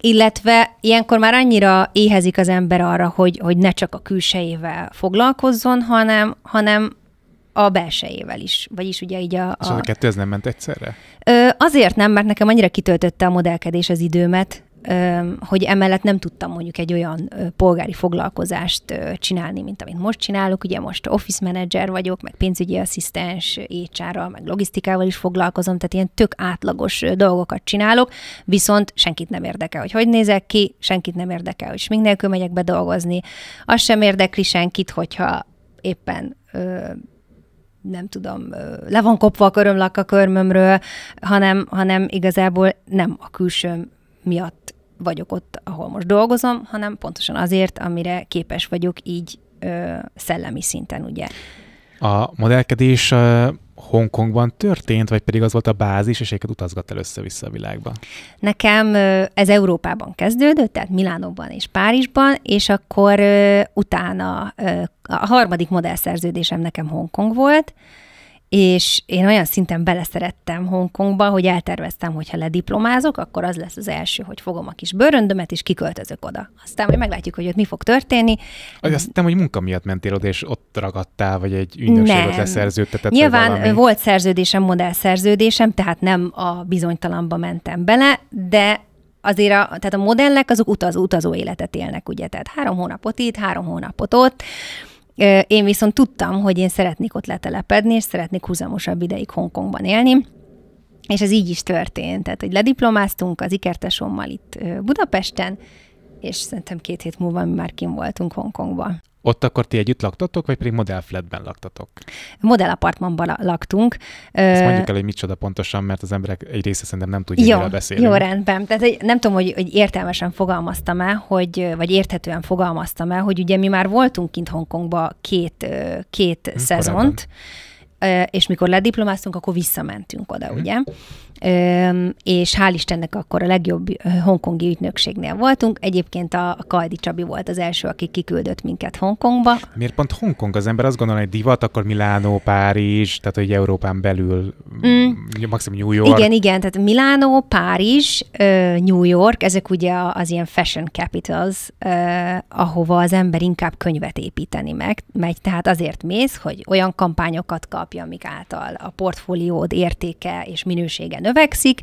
illetve ilyenkor már annyira éhezik az ember arra, hogy, hogy ne csak a külsejével foglalkozzon, hanem, hanem a belsejével is, vagyis ugye így a... És a, a kettő ez nem ment egyszerre? Ö, azért nem, mert nekem annyira kitöltötte a modellkedés az időmet, hogy emellett nem tudtam mondjuk egy olyan polgári foglalkozást csinálni, mint amit most csinálok. Ugye most office manager vagyok, meg pénzügyi asszisztens, hr meg logisztikával is foglalkozom, tehát ilyen tök átlagos dolgokat csinálok, viszont senkit nem érdekel, hogy hogy nézek ki, senkit nem érdekel, hogy még nélkül megyek be dolgozni. Azt sem érdekli senkit, hogyha éppen nem tudom, le van kopva a körömlak a körmömről, hanem, hanem igazából nem a külsőm miatt vagyok ott, ahol most dolgozom, hanem pontosan azért, amire képes vagyok így ö, szellemi szinten, ugye. A modellkedés Hongkongban történt, vagy pedig az volt a bázis, és utazgat el össze-vissza a világba? Nekem ez Európában kezdődött, tehát Milánóban és Párizsban, és akkor utána a harmadik modellszerződésem nekem Hongkong volt, és én olyan szinten beleszerettem Hongkongba, hogy elterveztem, hogy ha lediplomázok, akkor az lesz az első, hogy fogom a kis bőröndömet, és kiköltözök oda. Aztán majd meglátjuk, hogy ott mi fog történni. azt hiszem, hogy munka miatt mentél oda, és ott ragadtál, vagy egy ügynökséget leszerződtetett. Nyilván valami... volt szerződésem, modellszerződésem, tehát nem a bizonytalanba mentem bele, de azért a, tehát a modellek azok utazó, utazó életet élnek, ugye, tehát három hónapot itt, három hónapot ott, én viszont tudtam, hogy én szeretnék ott letelepedni, és szeretnék húzamosabb ideig Hongkongban élni. És ez így is történt. Tehát, hogy lediplomáztunk az ikertesommal itt Budapesten, és szerintem két hét múlva mi már kim voltunk Hongkongban. Ott akkor ti együtt laktatok, vagy pedig modellflatben laktatok? Modellapartmanban laktunk. Ezt mondjuk el, hogy micsoda pontosan, mert az emberek egy része szerintem nem tudja, jó, miről beszélünk. Jó, rendben. Tehát nem tudom, hogy, hogy értelmesen fogalmaztam el, hogy, vagy érthetően fogalmaztam el, hogy ugye mi már voltunk kint Hongkongba két, két hm, szezont, korábban és mikor lediplomáztunk, akkor visszamentünk oda, hm. ugye? és hál' Istennek akkor a legjobb hongkongi ügynökségnél voltunk. Egyébként a, Kajdi Csabi volt az első, aki kiküldött minket Hongkongba. Miért pont Hongkong? Az ember azt gondolja, hogy divat, akkor Milánó, Párizs, tehát hogy Európán belül, mm. maximum New York. Igen, igen, tehát Milánó, Párizs, New York, ezek ugye az ilyen fashion capitals, ahova az ember inkább könyvet építeni meg, megy, tehát azért mész, hogy olyan kampányokat kapja, amik által a portfóliód értéke és minősége növ növekszik,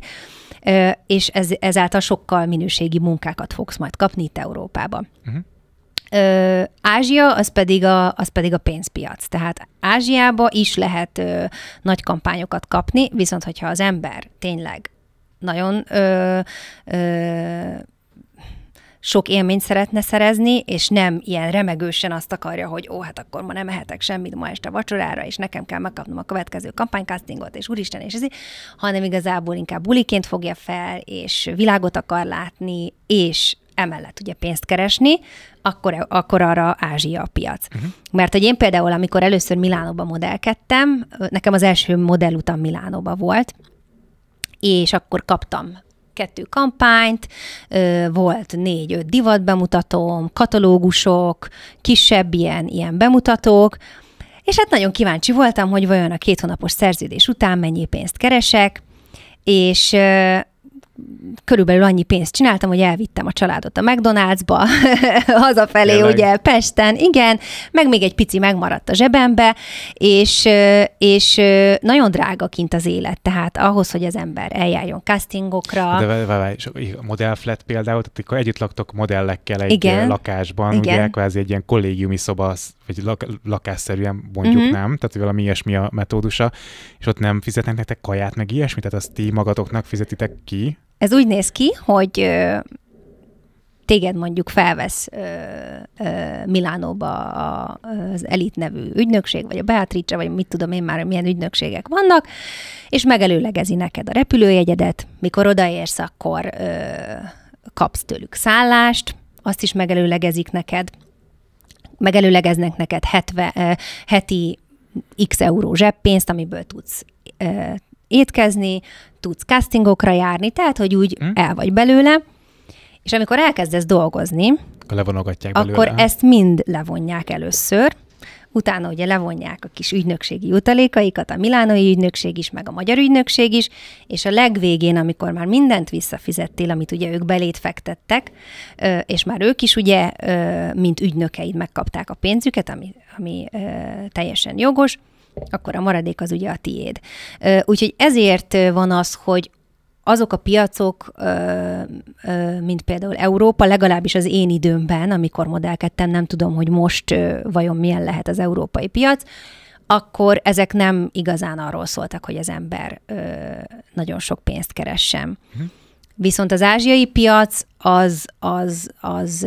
és ez, ezáltal sokkal minőségi munkákat fogsz majd kapni itt Európában. Uh-huh. Ö, Ázsia az pedig, a, az pedig a pénzpiac. Tehát Ázsiába is lehet ö, nagy kampányokat kapni, viszont hogyha az ember tényleg nagyon ö, ö, sok élményt szeretne szerezni, és nem ilyen remegősen azt akarja, hogy ó, hát akkor ma nem ehetek semmit ma este vacsorára, és nekem kell megkapnom a következő kampánykastingot, és úristen, és ez, hanem igazából inkább buliként fogja fel, és világot akar látni, és emellett ugye pénzt keresni, akkor, akkor arra Ázsia a piac. Uh-huh. Mert hogy én például, amikor először Milánóba modellkedtem, nekem az első modellutam Milánóba volt, és akkor kaptam egy-kettő kampányt, volt négy-öt divat bemutatóm, katalógusok, kisebb ilyen, ilyen bemutatók, és hát nagyon kíváncsi voltam, hogy vajon a két hónapos szerződés után mennyi pénzt keresek, és körülbelül annyi pénzt csináltam, hogy elvittem a családot a McDonald'sba, hazafelé Jelenleg. ugye Pesten, igen, meg még egy pici megmaradt a zsebembe, és, és nagyon drága kint az élet, tehát ahhoz, hogy az ember eljárjon castingokra. De vaj, vaj, flat például, tehát akkor együtt laktok modellekkel egy igen. lakásban, igen. ugye ez egy ilyen kollégiumi szoba, vagy lak, lakásszerűen mondjuk uh-huh. nem, tehát valami ilyesmi a metódusa, és ott nem fizetnek nektek kaját, meg ilyesmit, tehát azt ti magatoknak fizetitek ki, ez úgy néz ki, hogy téged mondjuk felvesz Milánóba az Elit nevű ügynökség, vagy a Beatrice, vagy mit tudom én már, milyen ügynökségek vannak, és megelőlegezi neked a repülőjegyedet, mikor odaérsz, akkor kapsz tőlük szállást, azt is megelőlegezik neked, megelőlegeznek neked hetve heti x euró zseppénzt, amiből tudsz étkezni, tudsz castingokra járni, tehát, hogy úgy hmm? el vagy belőle, és amikor elkezdesz dolgozni, akkor levonogatják belőle. Akkor ezt mind levonják először, utána ugye levonják a kis ügynökségi utalékaikat, a milánoi ügynökség is, meg a magyar ügynökség is, és a legvégén, amikor már mindent visszafizettél, amit ugye ők belét fektettek, és már ők is ugye, mint ügynökeid megkapták a pénzüket, ami, ami teljesen jogos, akkor a maradék az ugye a tiéd. Úgyhogy ezért van az, hogy azok a piacok, mint például Európa, legalábbis az én időmben, amikor modellkedtem, nem tudom, hogy most vajon milyen lehet az európai piac, akkor ezek nem igazán arról szóltak, hogy az ember nagyon sok pénzt keressem. Mhm. Viszont az ázsiai piac az, az, az, az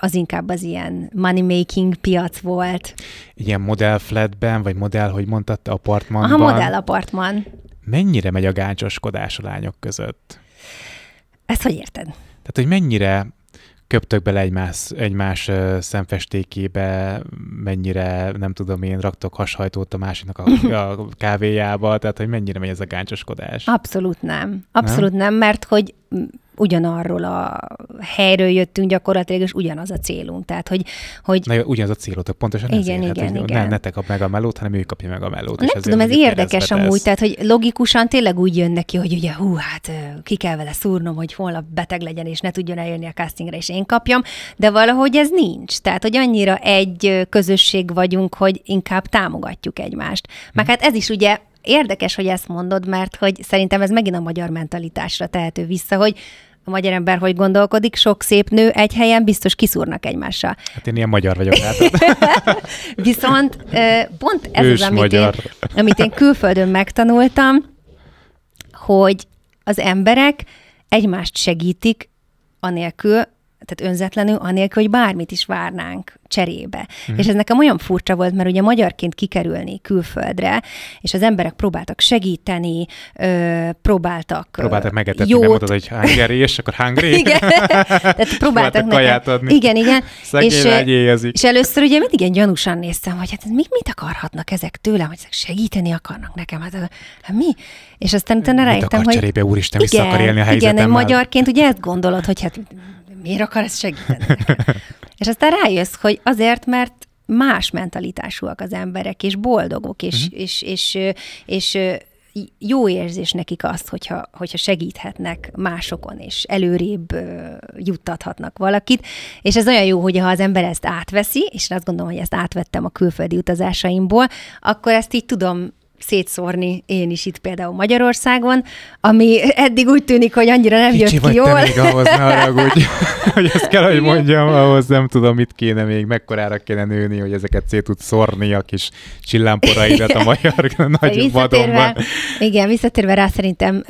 az inkább az ilyen money making piac volt. Ilyen modell flatben, vagy modell, hogy mondtad, apartmanban. A modell apartman. Mennyire megy a gáncsoskodás a lányok között? Ezt hogy érted? Tehát, hogy mennyire köptök bele egymás, egymás szemfestékébe, mennyire, nem tudom én, raktok hashajtót a másiknak a, a kávéjába, tehát hogy mennyire megy ez a gáncsoskodás? Abszolút nem. Abszolút nem, nem mert hogy ugyanarról a helyről jöttünk gyakorlatilag, és ugyanaz a célunk. Tehát, hogy... hogy... Na, ugyanaz a célotok, pontosan igen, ezért. Hát, igen, hát, igen. Ne, ne te kap meg a melót, hanem ő kapja meg a melót. Nem tudom, ez érdekes amúgy, ez. tehát, hogy logikusan tényleg úgy jön neki, hogy ugye, hú, hát ki kell vele szúrnom, hogy holnap beteg legyen, és ne tudjon eljönni a castingra, és én kapjam, de valahogy ez nincs. Tehát, hogy annyira egy közösség vagyunk, hogy inkább támogatjuk egymást. Meg hm. hát ez is ugye érdekes, hogy ezt mondod, mert hogy szerintem ez megint a magyar mentalitásra tehető vissza, hogy a magyar ember hogy gondolkodik, sok szép nő egy helyen biztos kiszúrnak egymással. Hát én ilyen magyar vagyok, látod? Viszont pont ez Ős az, amit magyar. én, amit én külföldön megtanultam, hogy az emberek egymást segítik, anélkül, tehát önzetlenül, anélkül, hogy bármit is várnánk cserébe. Mm. És ez nekem olyan furcsa volt, mert ugye magyarként kikerülni külföldre, és az emberek próbáltak segíteni, ö, próbáltak Próbáltak megetetni, jót. nem mondod, hogy hangeri, és akkor hangeri. igen, tehát próbáltak, nekem, kaját adni. Igen, igen. és, és először ugye mindig ilyen gyanúsan néztem, hogy hát mi, mit akarhatnak ezek tőlem, hogy ezek segíteni akarnak nekem, hát, hát mi? És aztán utána rájöttem, hogy... Mit akar cserébe, úristen, igen, vissza akar élni a helyzetemmel. Igen, magyarként ugye ezt gondolod, hogy hát miért akar ez segíteni? és aztán rájössz, hogy azért, mert más mentalitásúak az emberek, és boldogok, és, uh-huh. és, és, és, és jó érzés nekik azt, hogyha, hogyha segíthetnek másokon, és előrébb juttathatnak valakit. És ez olyan jó, hogy ha az ember ezt átveszi, és én azt gondolom, hogy ezt átvettem a külföldi utazásaimból, akkor ezt így tudom szétszórni én is itt például Magyarországon, ami eddig úgy tűnik, hogy annyira nem Kicsi jött ki jól. Te még ahhoz, ne haragudj, hogy ezt kell, hogy mondjam, ahhoz nem tudom, mit kéne még, mekkorára kéne nőni, hogy ezeket szét tud szórni a kis csillámporaidat a magyar nagy vadonban. Igen, visszatérve rá szerintem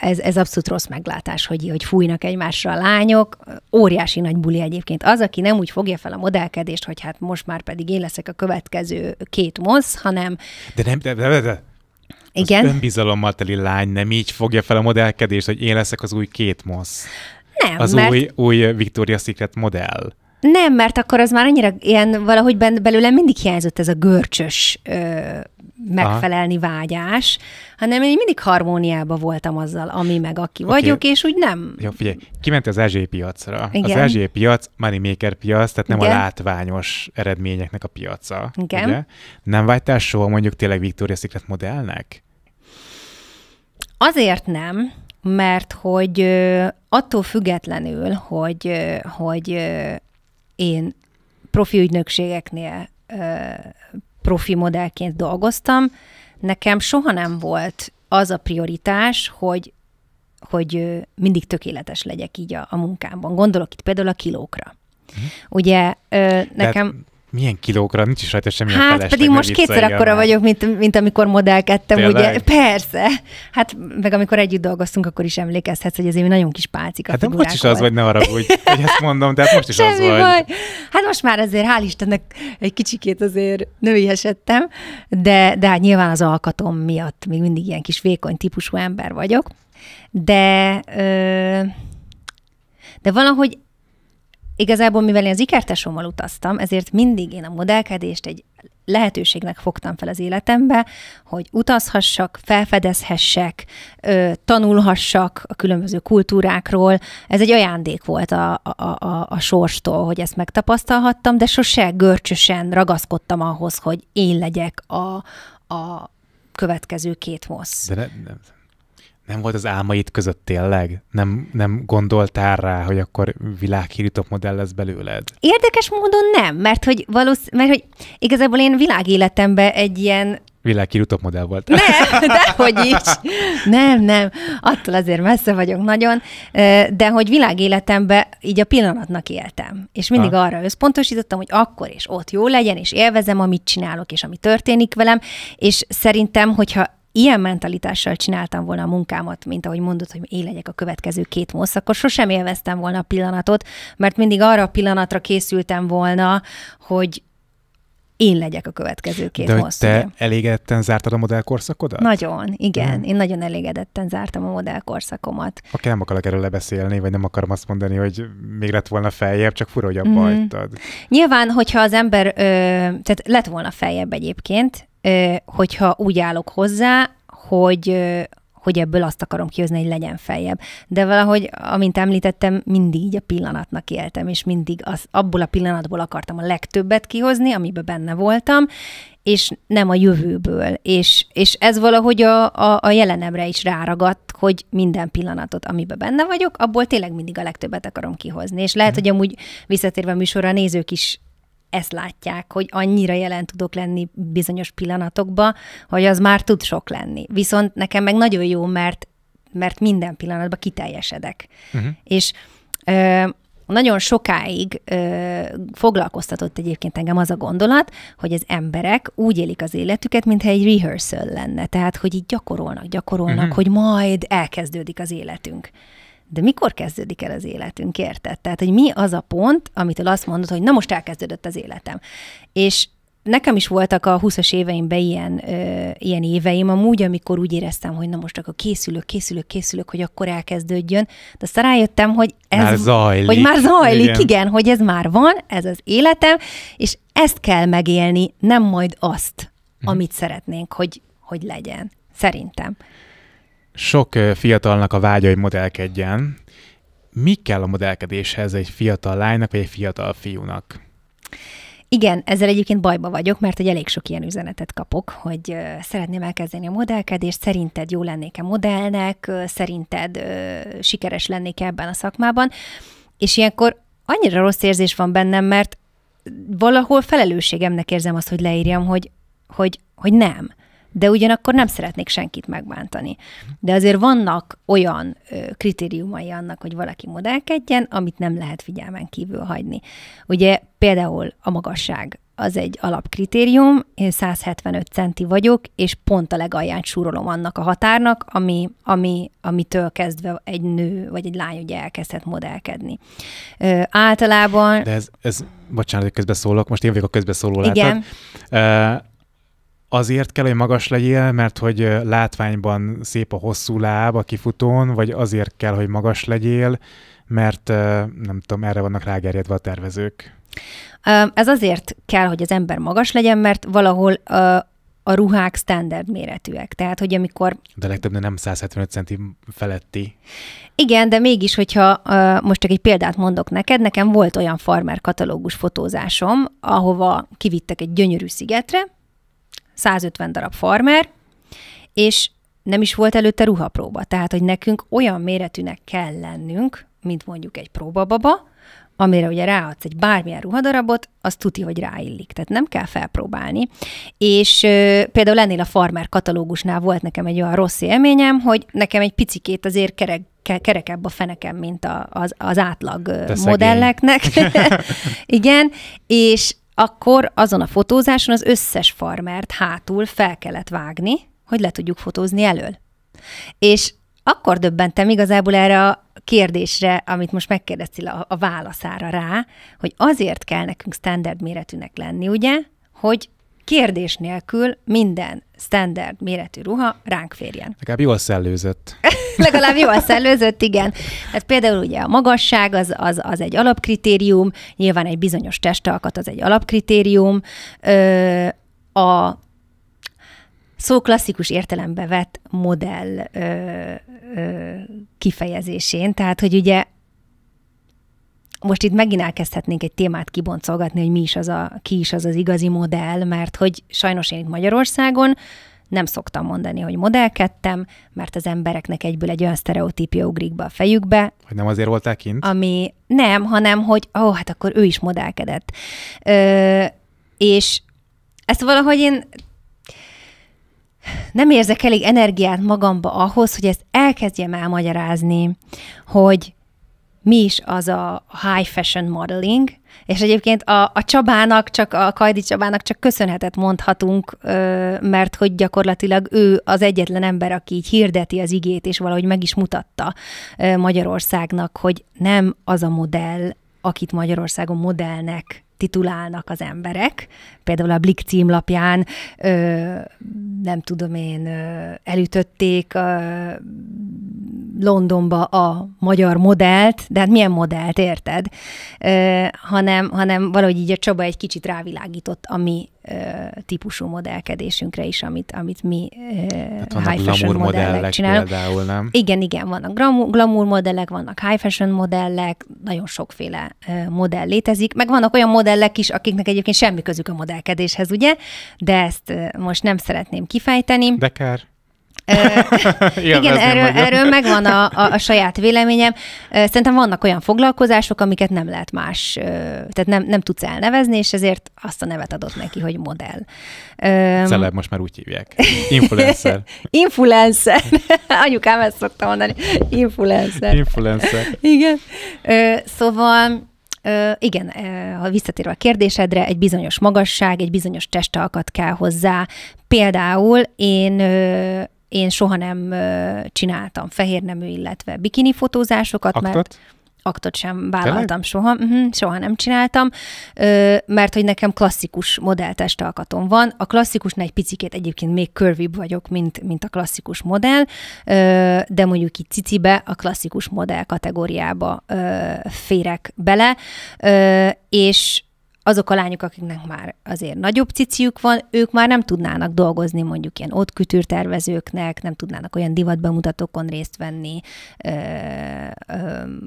ez, ez abszolút rossz meglátás, hogy, hogy fújnak egymásra a lányok. Óriási nagy buli egyébként. Az, aki nem úgy fogja fel a modellkedést, hogy hát most már pedig én leszek a következő két mosz, hanem... De nem, de, de, igen. Az önbizalommal teli lány nem így fogja fel a modellkedést, hogy én leszek az új két mosz. Nem, Az mert... új, új Victoria's Secret modell. Nem, mert akkor az már annyira ilyen, valahogy ben, belőlem mindig hiányzott ez a görcsös ö, megfelelni Aha. vágyás, hanem én mindig harmóniában voltam azzal, ami meg aki okay. vagyok, és úgy nem. Jó, figyelj, kiment az ázsiai piacra. Igen. Az ázsiai piac, money maker piac, tehát nem Igen. a látványos eredményeknek a piaca. Igen. Ugye? Nem vágytál soha mondjuk tényleg Victoria's Secret modellnek? Azért nem, mert hogy attól függetlenül, hogy, hogy én profi ügynökségeknél profi modellként dolgoztam, nekem soha nem volt az a prioritás, hogy, hogy mindig tökéletes legyek így a, a munkámban. Gondolok itt például a kilókra. Hm. Ugye hát nekem... Tehát milyen kilókra? Nincs is rajta semmi Hát a pedig most kétszer akkora már. Hát. vagyok, mint, mint amikor modellkedtem, Tényleg? ugye? Persze. Hát meg amikor együtt dolgoztunk, akkor is emlékezhetsz, hogy azért mi nagyon kis pálcik Hát de most is az vagy, ne haragudj, hogy ezt mondom, de most is Semmi az vagy. Baj. Hát most már azért, hál' Istennek, egy kicsikét azért esettem, de, de hát nyilván az alkatom miatt még mindig ilyen kis vékony típusú ember vagyok. De, ö, de valahogy igazából, mivel én az ikertesommal utaztam, ezért mindig én a modellkedést egy lehetőségnek fogtam fel az életembe, hogy utazhassak, felfedezhessek, tanulhassak a különböző kultúrákról. Ez egy ajándék volt a, a, a, a sorstól, hogy ezt megtapasztalhattam, de sose görcsösen ragaszkodtam ahhoz, hogy én legyek a, a következő két mosz. De ne, nem, nem volt az álmaid között tényleg? Nem, nem gondoltál rá, hogy akkor világhírű topmodell lesz belőled? Érdekes módon nem, mert hogy, valósz, mert hogy igazából én világéletemben egy ilyen világhírű topmodell volt. Nem, hogy is. Nem, nem. Attól azért messze vagyok nagyon. De hogy világéletemben így a pillanatnak éltem. És mindig ha. arra összpontosítottam, hogy akkor és ott jó legyen, és élvezem, amit csinálok, és ami történik velem. És szerintem, hogyha ilyen mentalitással csináltam volna a munkámat, mint ahogy mondod, hogy én legyek a következő két mósz, akkor sosem élveztem volna a pillanatot, mert mindig arra a pillanatra készültem volna, hogy én legyek a következő két De hosszú. te elégedetten zártad a modellkorszakodat? Nagyon, igen. Mm. Én nagyon elégedetten zártam a modellkorszakomat. Oké, nem akarok erről lebeszélni, vagy nem akarom azt mondani, hogy még lett volna feljebb, csak fura, hogy abba mm. Nyilván, hogyha az ember, ö, tehát lett volna feljebb egyébként, hogyha úgy állok hozzá, hogy, hogy ebből azt akarom kihozni, hogy legyen feljebb. De valahogy, amint említettem, mindig a pillanatnak éltem, és mindig az, abból a pillanatból akartam a legtöbbet kihozni, amiben benne voltam, és nem a jövőből. És, és ez valahogy a, a, a jelenemre is ráragadt, hogy minden pillanatot, amiben benne vagyok, abból tényleg mindig a legtöbbet akarom kihozni. És lehet, mhm. hogy amúgy visszatérve a műsorra a nézők is ezt látják, hogy annyira jelen tudok lenni bizonyos pillanatokban, hogy az már tud sok lenni. Viszont nekem meg nagyon jó, mert mert minden pillanatban kiteljesedek. Uh-huh. És ö, nagyon sokáig ö, foglalkoztatott egyébként engem az a gondolat, hogy az emberek úgy élik az életüket, mintha egy rehearsal lenne. Tehát, hogy így gyakorolnak, gyakorolnak, uh-huh. hogy majd elkezdődik az életünk de mikor kezdődik el az életünk, érted? Tehát, hogy mi az a pont, amitől azt mondod, hogy na most elkezdődött az életem. És nekem is voltak a 20-as éveimben ilyen, ö, ilyen éveim amúgy, amikor úgy éreztem, hogy na most akkor készülök, készülök, készülök, hogy akkor elkezdődjön. De aztán rájöttem, hogy ez... Már zajlik. Hogy már zajlik, igen. igen, hogy ez már van, ez az életem, és ezt kell megélni, nem majd azt, mhm. amit hm. szeretnénk, hogy, hogy legyen. Szerintem. Sok fiatalnak a vágya, hogy modellkedjen. Mi kell a modellkedéshez egy fiatal lánynak vagy egy fiatal fiúnak? Igen, ezzel egyébként bajba vagyok, mert egy elég sok ilyen üzenetet kapok, hogy szeretném elkezdeni a modellkedést, szerinted jó lennék-e modellnek, szerinted sikeres lennék ebben a szakmában, és ilyenkor annyira rossz érzés van bennem, mert valahol felelősségemnek érzem azt, hogy leírjam, hogy, hogy, hogy nem de ugyanakkor nem szeretnék senkit megbántani. De azért vannak olyan ö, kritériumai annak, hogy valaki modellkedjen, amit nem lehet figyelmen kívül hagyni. Ugye például a magasság az egy alapkritérium, én 175 centi vagyok, és pont a legalján súrolom annak a határnak, ami, ami, amitől kezdve egy nő vagy egy lány ugye elkezdhet modellkedni. Ö, általában... De ez, ez bocsánat, hogy közbeszólok, most én vagyok a közbeszóló, látod? Igen. Ö, azért kell, hogy magas legyél, mert hogy látványban szép a hosszú láb a kifutón, vagy azért kell, hogy magas legyél, mert nem tudom, erre vannak rágerjedve a tervezők. Ez azért kell, hogy az ember magas legyen, mert valahol a ruhák standard méretűek. Tehát, hogy amikor... De legtöbbnél nem 175 centi feletti. Igen, de mégis, hogyha most csak egy példát mondok neked, nekem volt olyan farmer katalógus fotózásom, ahova kivittek egy gyönyörű szigetre, 150 darab farmer, és nem is volt előtte ruhapróba, tehát hogy nekünk olyan méretűnek kell lennünk, mint mondjuk egy próbababa, amire ugye ráadsz egy bármilyen ruhadarabot, az tuti, hogy ráillik. Tehát nem kell felpróbálni. És ö, például ennél a farmer katalógusnál volt nekem egy olyan rossz élményem, hogy nekem egy picikét azért kerek, kerekebb a fenekem, mint a, az, az átlag Te modelleknek. Igen, és akkor azon a fotózáson az összes farmert hátul fel kellett vágni, hogy le tudjuk fotózni elől. És akkor döbbentem igazából erre a kérdésre, amit most megkérdeztél a, a válaszára rá, hogy azért kell nekünk standard méretűnek lenni, ugye, hogy kérdés nélkül minden standard méretű ruha ránk férjen. Legalább jól szellőzött. Legalább jól szellőzött, igen. Hát például ugye a magasság az, az, az egy alapkritérium, nyilván egy bizonyos testalkat az egy alapkritérium, ö, a szó klasszikus értelembe vett modell ö, ö, kifejezésén, tehát hogy ugye most itt megint elkezdhetnénk egy témát kiboncolgatni, hogy mi is az a, ki is az az igazi modell, mert hogy sajnos én itt Magyarországon nem szoktam mondani, hogy modellkedtem, mert az embereknek egyből egy olyan sztereotípia ugrik be a fejükbe. Hogy nem azért voltál kint? Ami nem, hanem hogy ó, hát akkor ő is modellkedett. Ö, és ezt valahogy én nem érzek elég energiát magamba ahhoz, hogy ezt elkezdjem elmagyarázni, hogy mi is az a high fashion modeling, és egyébként a, a Csabának, csak a Kajdi Csabának csak köszönhetet mondhatunk, mert hogy gyakorlatilag ő az egyetlen ember, aki így hirdeti az igét, és valahogy meg is mutatta Magyarországnak, hogy nem az a modell, akit Magyarországon modellnek titulálnak az emberek. Például a Blick címlapján, ö, nem tudom én, ö, elütötték ö, Londonba a magyar modellt, de hát milyen modellt, érted? Ö, hanem, hanem valahogy így a Csaba egy kicsit rávilágított a mi ö, típusú modellkedésünkre is, amit, amit mi ö, hát high fashion modellek csinálunk. Például, nem? Igen, igen, vannak glamour modellek, vannak high fashion modellek, nagyon sokféle ö, modell létezik, meg vannak olyan modellek is, akiknek egyébként semmi közük a modellkedéshez, ugye? De ezt ö, most nem szeretném kifejteni. De kár. igen, erről, erről megvan a, a, a saját véleményem. Szerintem vannak olyan foglalkozások, amiket nem lehet más, tehát nem, nem tudsz elnevezni, és ezért azt a nevet adott neki, hogy modell. Celeb most már úgy hívják. Influencer. Influencer. Anyukám ezt szokta mondani. Influencer. Influencer. Igen. Szóval igen, ha visszatérve a kérdésedre, egy bizonyos magasság, egy bizonyos testalkat kell hozzá. Például én én soha nem csináltam fehér nemű, illetve bikini fotózásokat, Aktot? mert aktot sem vállaltam Tényleg? soha, uh-huh, soha nem csináltam, mert hogy nekem klasszikus modelltest alkatom van. A klasszikusnál egy picikét egyébként még körvibb vagyok, mint, mint a klasszikus modell, de mondjuk itt cicibe a klasszikus modell kategóriába férek bele, és azok a lányok, akiknek már azért nagyobb ciciük van, ők már nem tudnának dolgozni mondjuk ilyen ott tervezőknek nem tudnának olyan divatbemutatókon részt venni, ö, ö,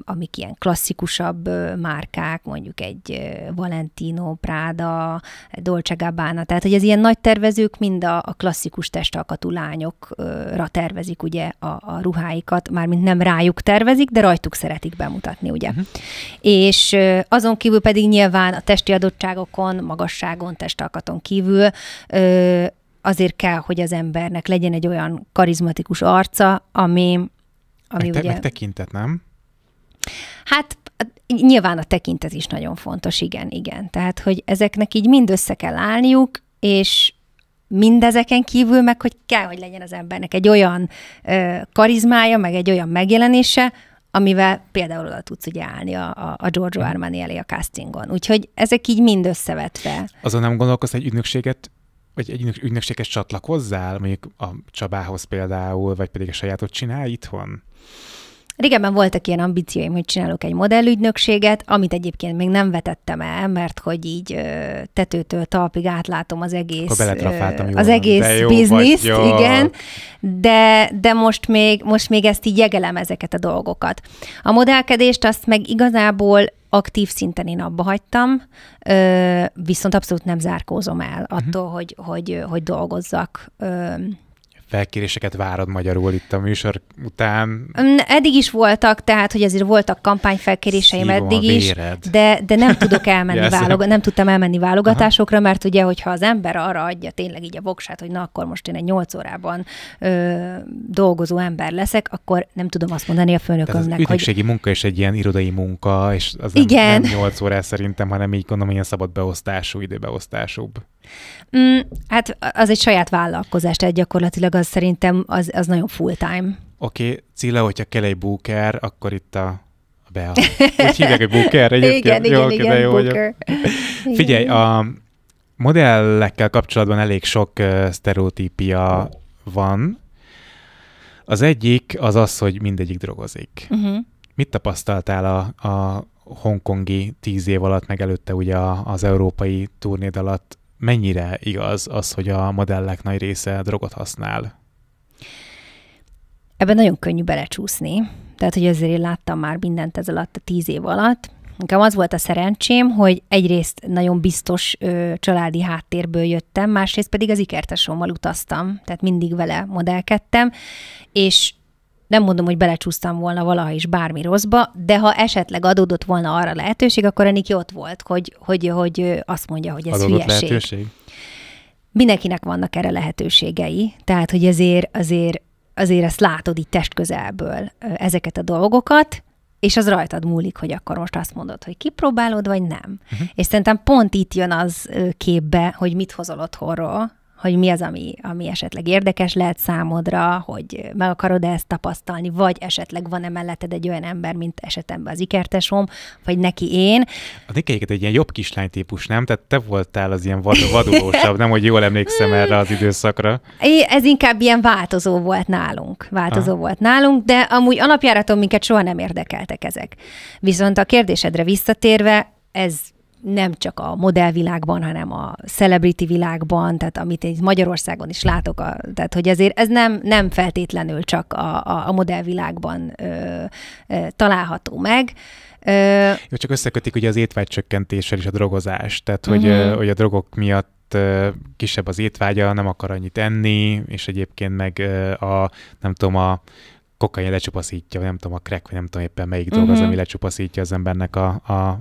amik ilyen klasszikusabb márkák, mondjuk egy Valentino, Prada, Dolce Gabbana, tehát hogy az ilyen nagy tervezők mind a, a klasszikus testalkatú lányokra tervezik ugye a, a ruháikat, mármint nem rájuk tervezik, de rajtuk szeretik bemutatni, ugye. Uh-huh. És azon kívül pedig nyilván a testi adó adottságokon, magasságon, testalkaton kívül ö, azért kell, hogy az embernek legyen egy olyan karizmatikus arca, ami... ami meg, te, ugye... meg tekintet, nem? Hát nyilván a tekintet is nagyon fontos, igen, igen. Tehát, hogy ezeknek így mind össze kell állniuk, és mindezeken kívül meg, hogy kell, hogy legyen az embernek egy olyan ö, karizmája, meg egy olyan megjelenése, amivel például oda tudsz ugye állni a, a, Giorgio mhm. Armani elé a castingon. Úgyhogy ezek így mind összevetve. Azon nem gondolkozz, egy ügynökséget vagy egy ügynökséget csatlakozzál, mondjuk a Csabához például, vagy pedig a sajátot csinál itthon? Régebben voltak ilyen ambícióim, hogy csinálok egy modellügynökséget, amit egyébként még nem vetettem el, mert hogy így tetőtől talpig átlátom az egész, az egész bizniszt, igen, de, de most, még, most még ezt így jegelem ezeket a dolgokat. A modellkedést azt meg igazából aktív szinten én abba hagytam, viszont abszolút nem zárkózom el mhm. attól, uh-huh. hogy, hogy, hogy dolgozzak felkéréseket várod magyarul itt a műsor után? Mm, eddig is voltak, tehát hogy azért voltak kampányfelkéréseim Szívom eddig is, de, de nem tudok elmenni yes, válog, nem tudtam elmenni válogatásokra, mert ugye, hogyha az ember arra adja tényleg így a voksát, hogy na akkor most én egy 8 órában ö, dolgozó ember leszek, akkor nem tudom azt mondani a főnökömnek, az munka is egy ilyen irodai munka, és az Igen. Nem, nem 8 órás szerintem, hanem így gondolom, ilyen szabad beosztású, időbeosztásúbb. Mm, hát az egy saját vállalkozás, tehát gyakorlatilag az szerintem az, az nagyon full time. Oké, okay, Cilla, hogyha kell egy booker, akkor itt a Bea. Úgy hívják, hogy booker egyébként. Igen, jó, igen, igen, jó, booker. Figyelj, a modellekkel kapcsolatban elég sok uh, sztereotípia van. Az egyik az az, hogy mindegyik drogozik. Uh-huh. Mit tapasztaltál a, a hongkongi tíz év alatt, meg előtte ugye az európai turnéd alatt mennyire igaz az, hogy a modellek nagy része drogot használ? Ebben nagyon könnyű belecsúszni. Tehát, hogy azért én láttam már mindent ez alatt a tíz év alatt. Nekem az volt a szerencsém, hogy egyrészt nagyon biztos ö, családi háttérből jöttem, másrészt pedig az ikertesommal utaztam, tehát mindig vele modellkedtem, és nem mondom, hogy belecsúsztam volna valaha is bármi rosszba, de ha esetleg adódott volna arra lehetőség, akkor a Niki ott volt, hogy, hogy, hogy azt mondja, hogy ez adódott hülyeség. lehetőség? Mindenkinek vannak erre lehetőségei, tehát hogy azért, azért, azért ezt látod így testközelből ezeket a dolgokat, és az rajtad múlik, hogy akkor most azt mondod, hogy kipróbálod, vagy nem. Uh-huh. És szerintem pont itt jön az képbe, hogy mit hozol otthonról, hogy mi az, ami, ami esetleg érdekes lehet számodra, hogy meg akarod -e ezt tapasztalni, vagy esetleg van-e melletted egy olyan ember, mint esetemben az ikertesom, vagy neki én. A Nikkeiket egy ilyen jobb kislány típus, nem? Tehát te voltál az ilyen vad, vadulósabb, nem, hogy jól emlékszem erre az időszakra. Ez inkább ilyen változó volt nálunk. Változó Aha. volt nálunk, de amúgy alapjáraton minket soha nem érdekeltek ezek. Viszont a kérdésedre visszatérve, ez nem csak a modellvilágban, hanem a celebrity világban, tehát amit én Magyarországon is látok, a, tehát hogy ezért ez nem, nem feltétlenül csak a, a, a modellvilágban ö, ö, található meg. Ö, Jó, csak összekötik ugye az étvágycsökkentéssel és a drogozást, tehát hogy, uh-huh. hogy a drogok miatt kisebb az étvágya, nem akar annyit enni, és egyébként meg a, nem tudom, a kokain lecsupaszítja, vagy nem tudom, a crack, vagy nem tudom éppen melyik uh-huh. dolog az, mhm. ami lecsupaszítja az embernek a, a,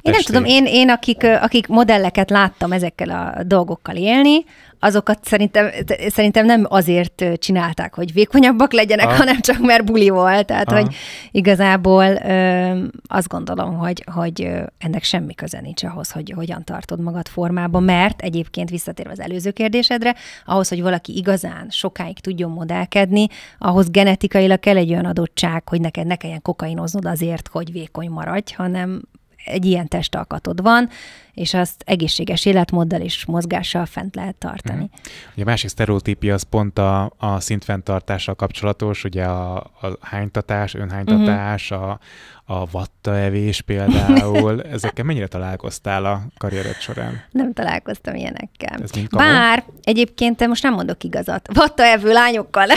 én nem tudom, én, én akik, akik modelleket láttam ezekkel a dolgokkal élni, azokat szerintem, szerintem nem azért csinálták, hogy vékonyabbak legyenek, Aha. hanem csak mert buli volt. Tehát, Aha. hogy igazából ö, azt gondolom, hogy, hogy ennek semmi köze nincs ahhoz, hogy hogyan tartod magad formában, mert egyébként visszatérve az előző kérdésedre, ahhoz, hogy valaki igazán sokáig tudjon modellkedni, ahhoz genetikailag kell egy olyan adottság, hogy neked ne kelljen kokainoznod azért, hogy vékony maradj, hanem egy ilyen testalkatod van, és azt egészséges életmóddal és mozgással fent lehet tartani. Mm. Ugye a másik sztereotípia az pont a, a szintfenntartással kapcsolatos, ugye a, a hánytatás, önhánytatás, mm-hmm. a, a vattaevés például. Ezekkel mennyire találkoztál a karriered során? Nem találkoztam ilyenekkel. Ez Bár egyébként te most nem mondok igazat. Vattaevő lányokkal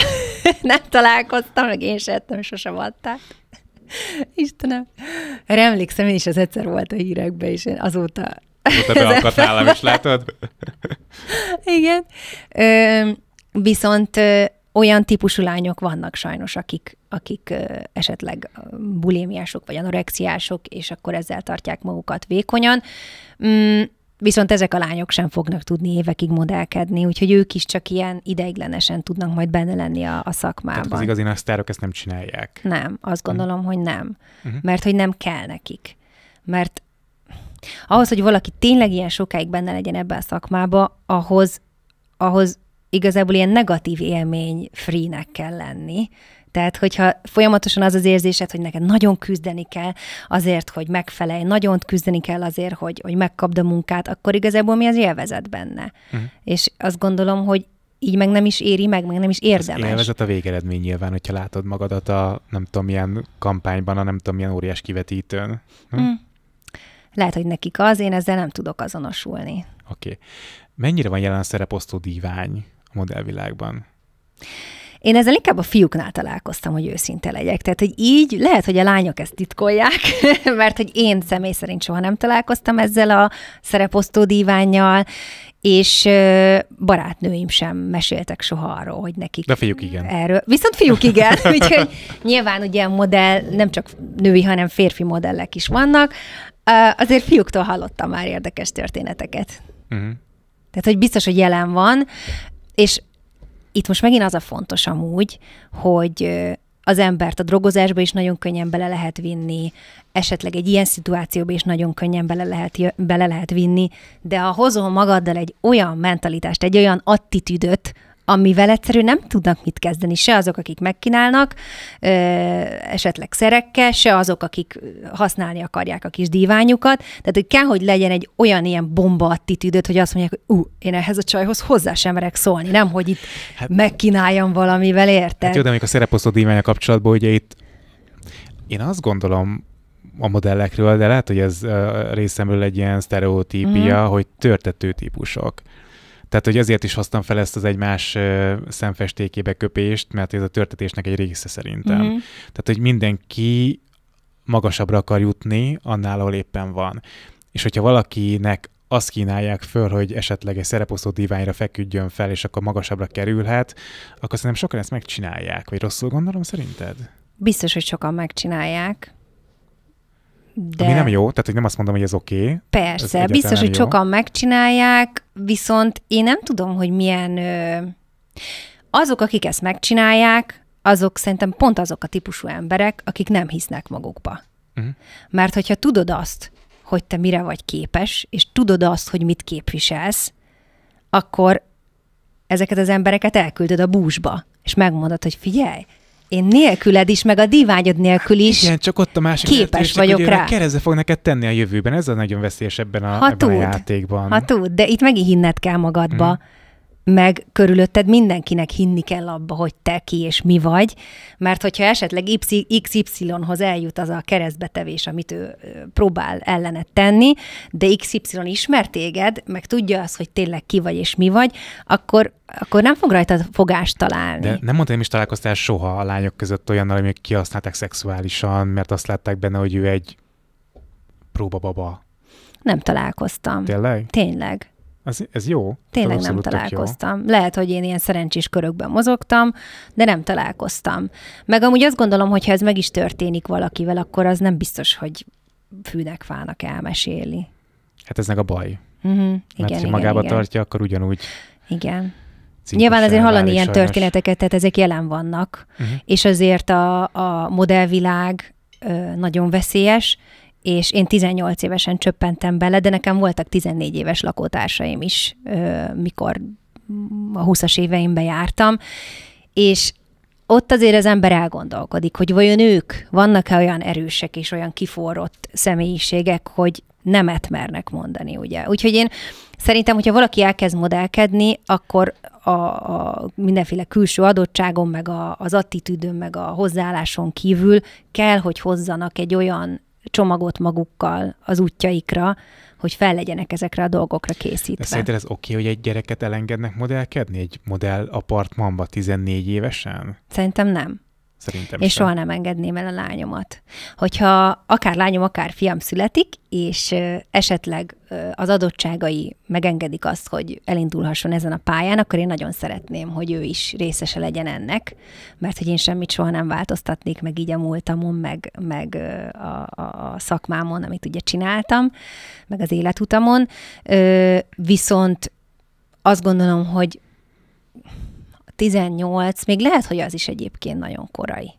nem találkoztam, meg én sem ettem sose vattát. Istenem. Erre emlékszem, én is az egyszer volt a hírekben, és én azóta... Azóta beakadt nálam is, látod? Igen. Ö, viszont ö, olyan típusú lányok vannak sajnos, akik, akik ö, esetleg bulémiások vagy anorexiások, és akkor ezzel tartják magukat vékonyan. Mm, Viszont ezek a lányok sem fognak tudni évekig modellkedni, úgyhogy ők is csak ilyen ideiglenesen tudnak majd benne lenni a, a szakmában. Tehát az igazi nagy sztárok ezt nem csinálják. Nem, azt gondolom, uh-huh. hogy nem. Uh-huh. Mert hogy nem kell nekik. Mert ahhoz, hogy valaki tényleg ilyen sokáig benne legyen ebben a szakmába, ahhoz, ahhoz igazából ilyen negatív élmény free-nek kell lenni, tehát, hogyha folyamatosan az az érzésed, hogy neked nagyon küzdeni kell azért, hogy megfelelj, nagyon küzdeni kell azért, hogy, hogy megkapd a munkát, akkor igazából mi az élvezet benne? Uh-huh. És azt gondolom, hogy így meg nem is éri meg, meg nem is érdemes. Az élvezet a végeredmény nyilván, hogyha látod magadat a nem tudom milyen kampányban, a nem tudom milyen óriás kivetítőn. Hm? Mm. Lehet, hogy nekik az, én ezzel nem tudok azonosulni. Oké. Okay. Mennyire van jelen a szereposztó dívány a modellvilágban? Én ezzel inkább a fiúknál találkoztam, hogy őszinte legyek. Tehát, hogy így lehet, hogy a lányok ezt titkolják, mert hogy én személy szerint soha nem találkoztam ezzel a szereposztó díványjal, és barátnőim sem meséltek soha arról, hogy nekik. De fiúk igen. Erről. Viszont fiúk igen, úgyhogy nyilván ugye a modell nem csak női, hanem férfi modellek is vannak. Azért fiúktól hallottam már érdekes történeteket. Uh-huh. Tehát, hogy biztos, hogy jelen van, és itt most megint az a fontos amúgy, hogy az embert a drogozásba is nagyon könnyen bele lehet vinni, esetleg egy ilyen szituációba is nagyon könnyen bele lehet, bele lehet vinni, de ha hozol magaddal egy olyan mentalitást, egy olyan attitűdöt, amivel egyszerűen nem tudnak mit kezdeni, se azok, akik megkínálnak, ö, esetleg szerekkel, se azok, akik használni akarják a kis díványukat. Tehát, hogy kell, hogy legyen egy olyan ilyen bomba attitűdöt, hogy azt mondják, hogy ú, én ehhez a csajhoz hozzá sem merek szólni, nem, hogy itt hát, megkínáljam valamivel, érted? Hát jó, de a szereposztó díványa kapcsolatban, ugye itt én azt gondolom, a modellekről, de lehet, hogy ez uh, részemről egy ilyen sztereotípia, mm. hogy törtető típusok. Tehát, hogy ezért is hoztam fel ezt az egymás szemfestékébe köpést, mert ez a törtetésnek egy része szerintem. Mm-hmm. Tehát, hogy mindenki magasabbra akar jutni annál, ahol éppen van. És hogyha valakinek azt kínálják föl, hogy esetleg egy szereposztó diványra feküdjön fel, és akkor magasabbra kerülhet, akkor szerintem sokan ezt megcsinálják. Vagy rosszul gondolom szerinted? Biztos, hogy sokan megcsinálják. De... Ami nem jó, tehát hogy nem azt mondom, hogy ez oké. Okay, Persze, ez biztos, hogy jó. sokan megcsinálják, viszont én nem tudom, hogy milyen... Ö... Azok, akik ezt megcsinálják, azok szerintem pont azok a típusú emberek, akik nem hisznek magukba. Uh-huh. Mert hogyha tudod azt, hogy te mire vagy képes, és tudod azt, hogy mit képviselsz, akkor ezeket az embereket elküldöd a búsba, és megmondod, hogy figyelj, én nélküled is, meg a divágyod nélkül is Igen, csak ott a másik képes vagyok rá. Kereze fog neked tenni a jövőben, ez a nagyon veszélyes ebben a, ha ebben tud, a játékban. Ha tud, de itt megint hinned kell magadba. Hmm meg körülötted mindenkinek hinni kell abba, hogy te ki és mi vagy, mert hogyha esetleg XY-hoz eljut az a keresztbetevés, amit ő próbál ellenet tenni, de XY ismer téged, meg tudja azt, hogy tényleg ki vagy és mi vagy, akkor akkor nem fog rajta fogást találni. De nem mondta, nem is találkoztál soha a lányok között olyannal, amik kihasználták szexuálisan, mert azt látták benne, hogy ő egy próbababa. Nem találkoztam. Tényleg? Tényleg. Ez, ez jó. Tényleg nem találkoztam. Jó. Lehet, hogy én ilyen szerencsés körökben mozogtam, de nem találkoztam. Meg amúgy azt gondolom, hogy ha ez meg is történik valakivel, akkor az nem biztos, hogy fűnek fának elmeséli. Hát ez meg a baj. Uh-huh. Mhm, igen, Mert igen, ha magába igen. tartja, akkor ugyanúgy. Igen. Nyilván azért hallani ilyen sajnos. történeteket, tehát ezek jelen vannak, uh-huh. és azért a, a modellvilág ö, nagyon veszélyes, és én 18 évesen csöppentem bele, de nekem voltak 14 éves lakótársaim is, mikor a 20-as éveimbe jártam, és ott azért az ember elgondolkodik, hogy vajon ők vannak-e olyan erősek és olyan kiforrott személyiségek, hogy nemet mernek mondani, ugye. Úgyhogy én szerintem, hogyha valaki elkezd modellkedni, akkor a, a mindenféle külső adottságon, meg a, az attitűdön, meg a hozzáálláson kívül kell, hogy hozzanak egy olyan csomagot magukkal az útjaikra, hogy fel legyenek ezekre a dolgokra készítve. De szerinted ez oké, okay, hogy egy gyereket elengednek modellkedni egy modell apartmanba 14 évesen? Szerintem nem. Szerintem és sem. soha nem engedném el a lányomat. Hogyha akár lányom, akár fiam születik, és esetleg az adottságai megengedik azt, hogy elindulhasson ezen a pályán, akkor én nagyon szeretném, hogy ő is részese legyen ennek, mert hogy én semmit soha nem változtatnék meg így a múltamon, meg, meg a, a szakmámon, amit ugye csináltam, meg az életutamon. Viszont azt gondolom, hogy 18, még lehet, hogy az is egyébként nagyon korai.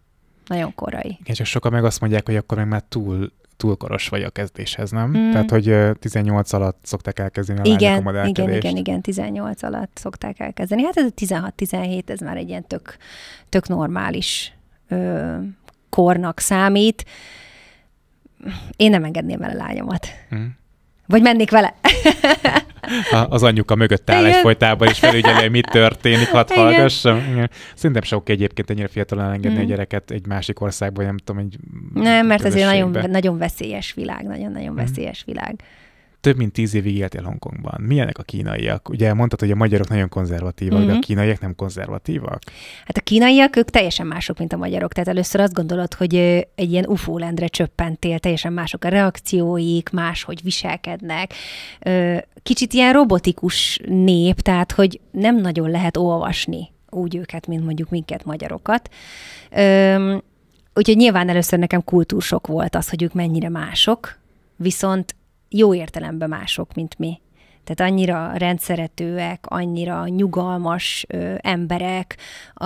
Nagyon korai. Igen, csak sokan meg azt mondják, hogy akkor még már túl túl koros vagy a kezdéshez, nem? Mm. Tehát, hogy 18 alatt szokták elkezdeni a igen, a Igen, igen, igen, 18 alatt szokták elkezdeni. Hát ez a 16-17, ez már egy ilyen tök, tök normális ö, kornak számít. Én nem engedném el a lányomat. Mm. Vagy mennék vele. az anyuka mögött áll egyfolytában, és felügyelő, hogy mi történik, hadd hallgassam. Szerintem sok egyébként ennyire fiatalon engedni mm. a gyereket egy másik országba, nem tudom, egy Nem, mert ez egy nagyon, nagyon veszélyes világ, nagyon-nagyon mm. veszélyes világ több mint tíz évig éltél Hongkongban. Milyenek a kínaiak? Ugye mondtad, hogy a magyarok nagyon konzervatívak, mm-hmm. de a mhm. kínaiak nem konzervatívak? Hát a kínaiak, ők teljesen mások, mint a magyarok. Tehát először azt gondolod, hogy egy ilyen ufólendre csöppentél, teljesen mások a reakcióik, más, hogy viselkednek. Kicsit ilyen robotikus nép, tehát hogy nem nagyon lehet olvasni úgy őket, mint mondjuk minket, magyarokat. Úgyhogy nyilván először nekem kultúrsok volt az, hogy ők mennyire mások, viszont jó értelemben mások, mint mi. Tehát annyira rendszeretőek, annyira nyugalmas ö, emberek, ö,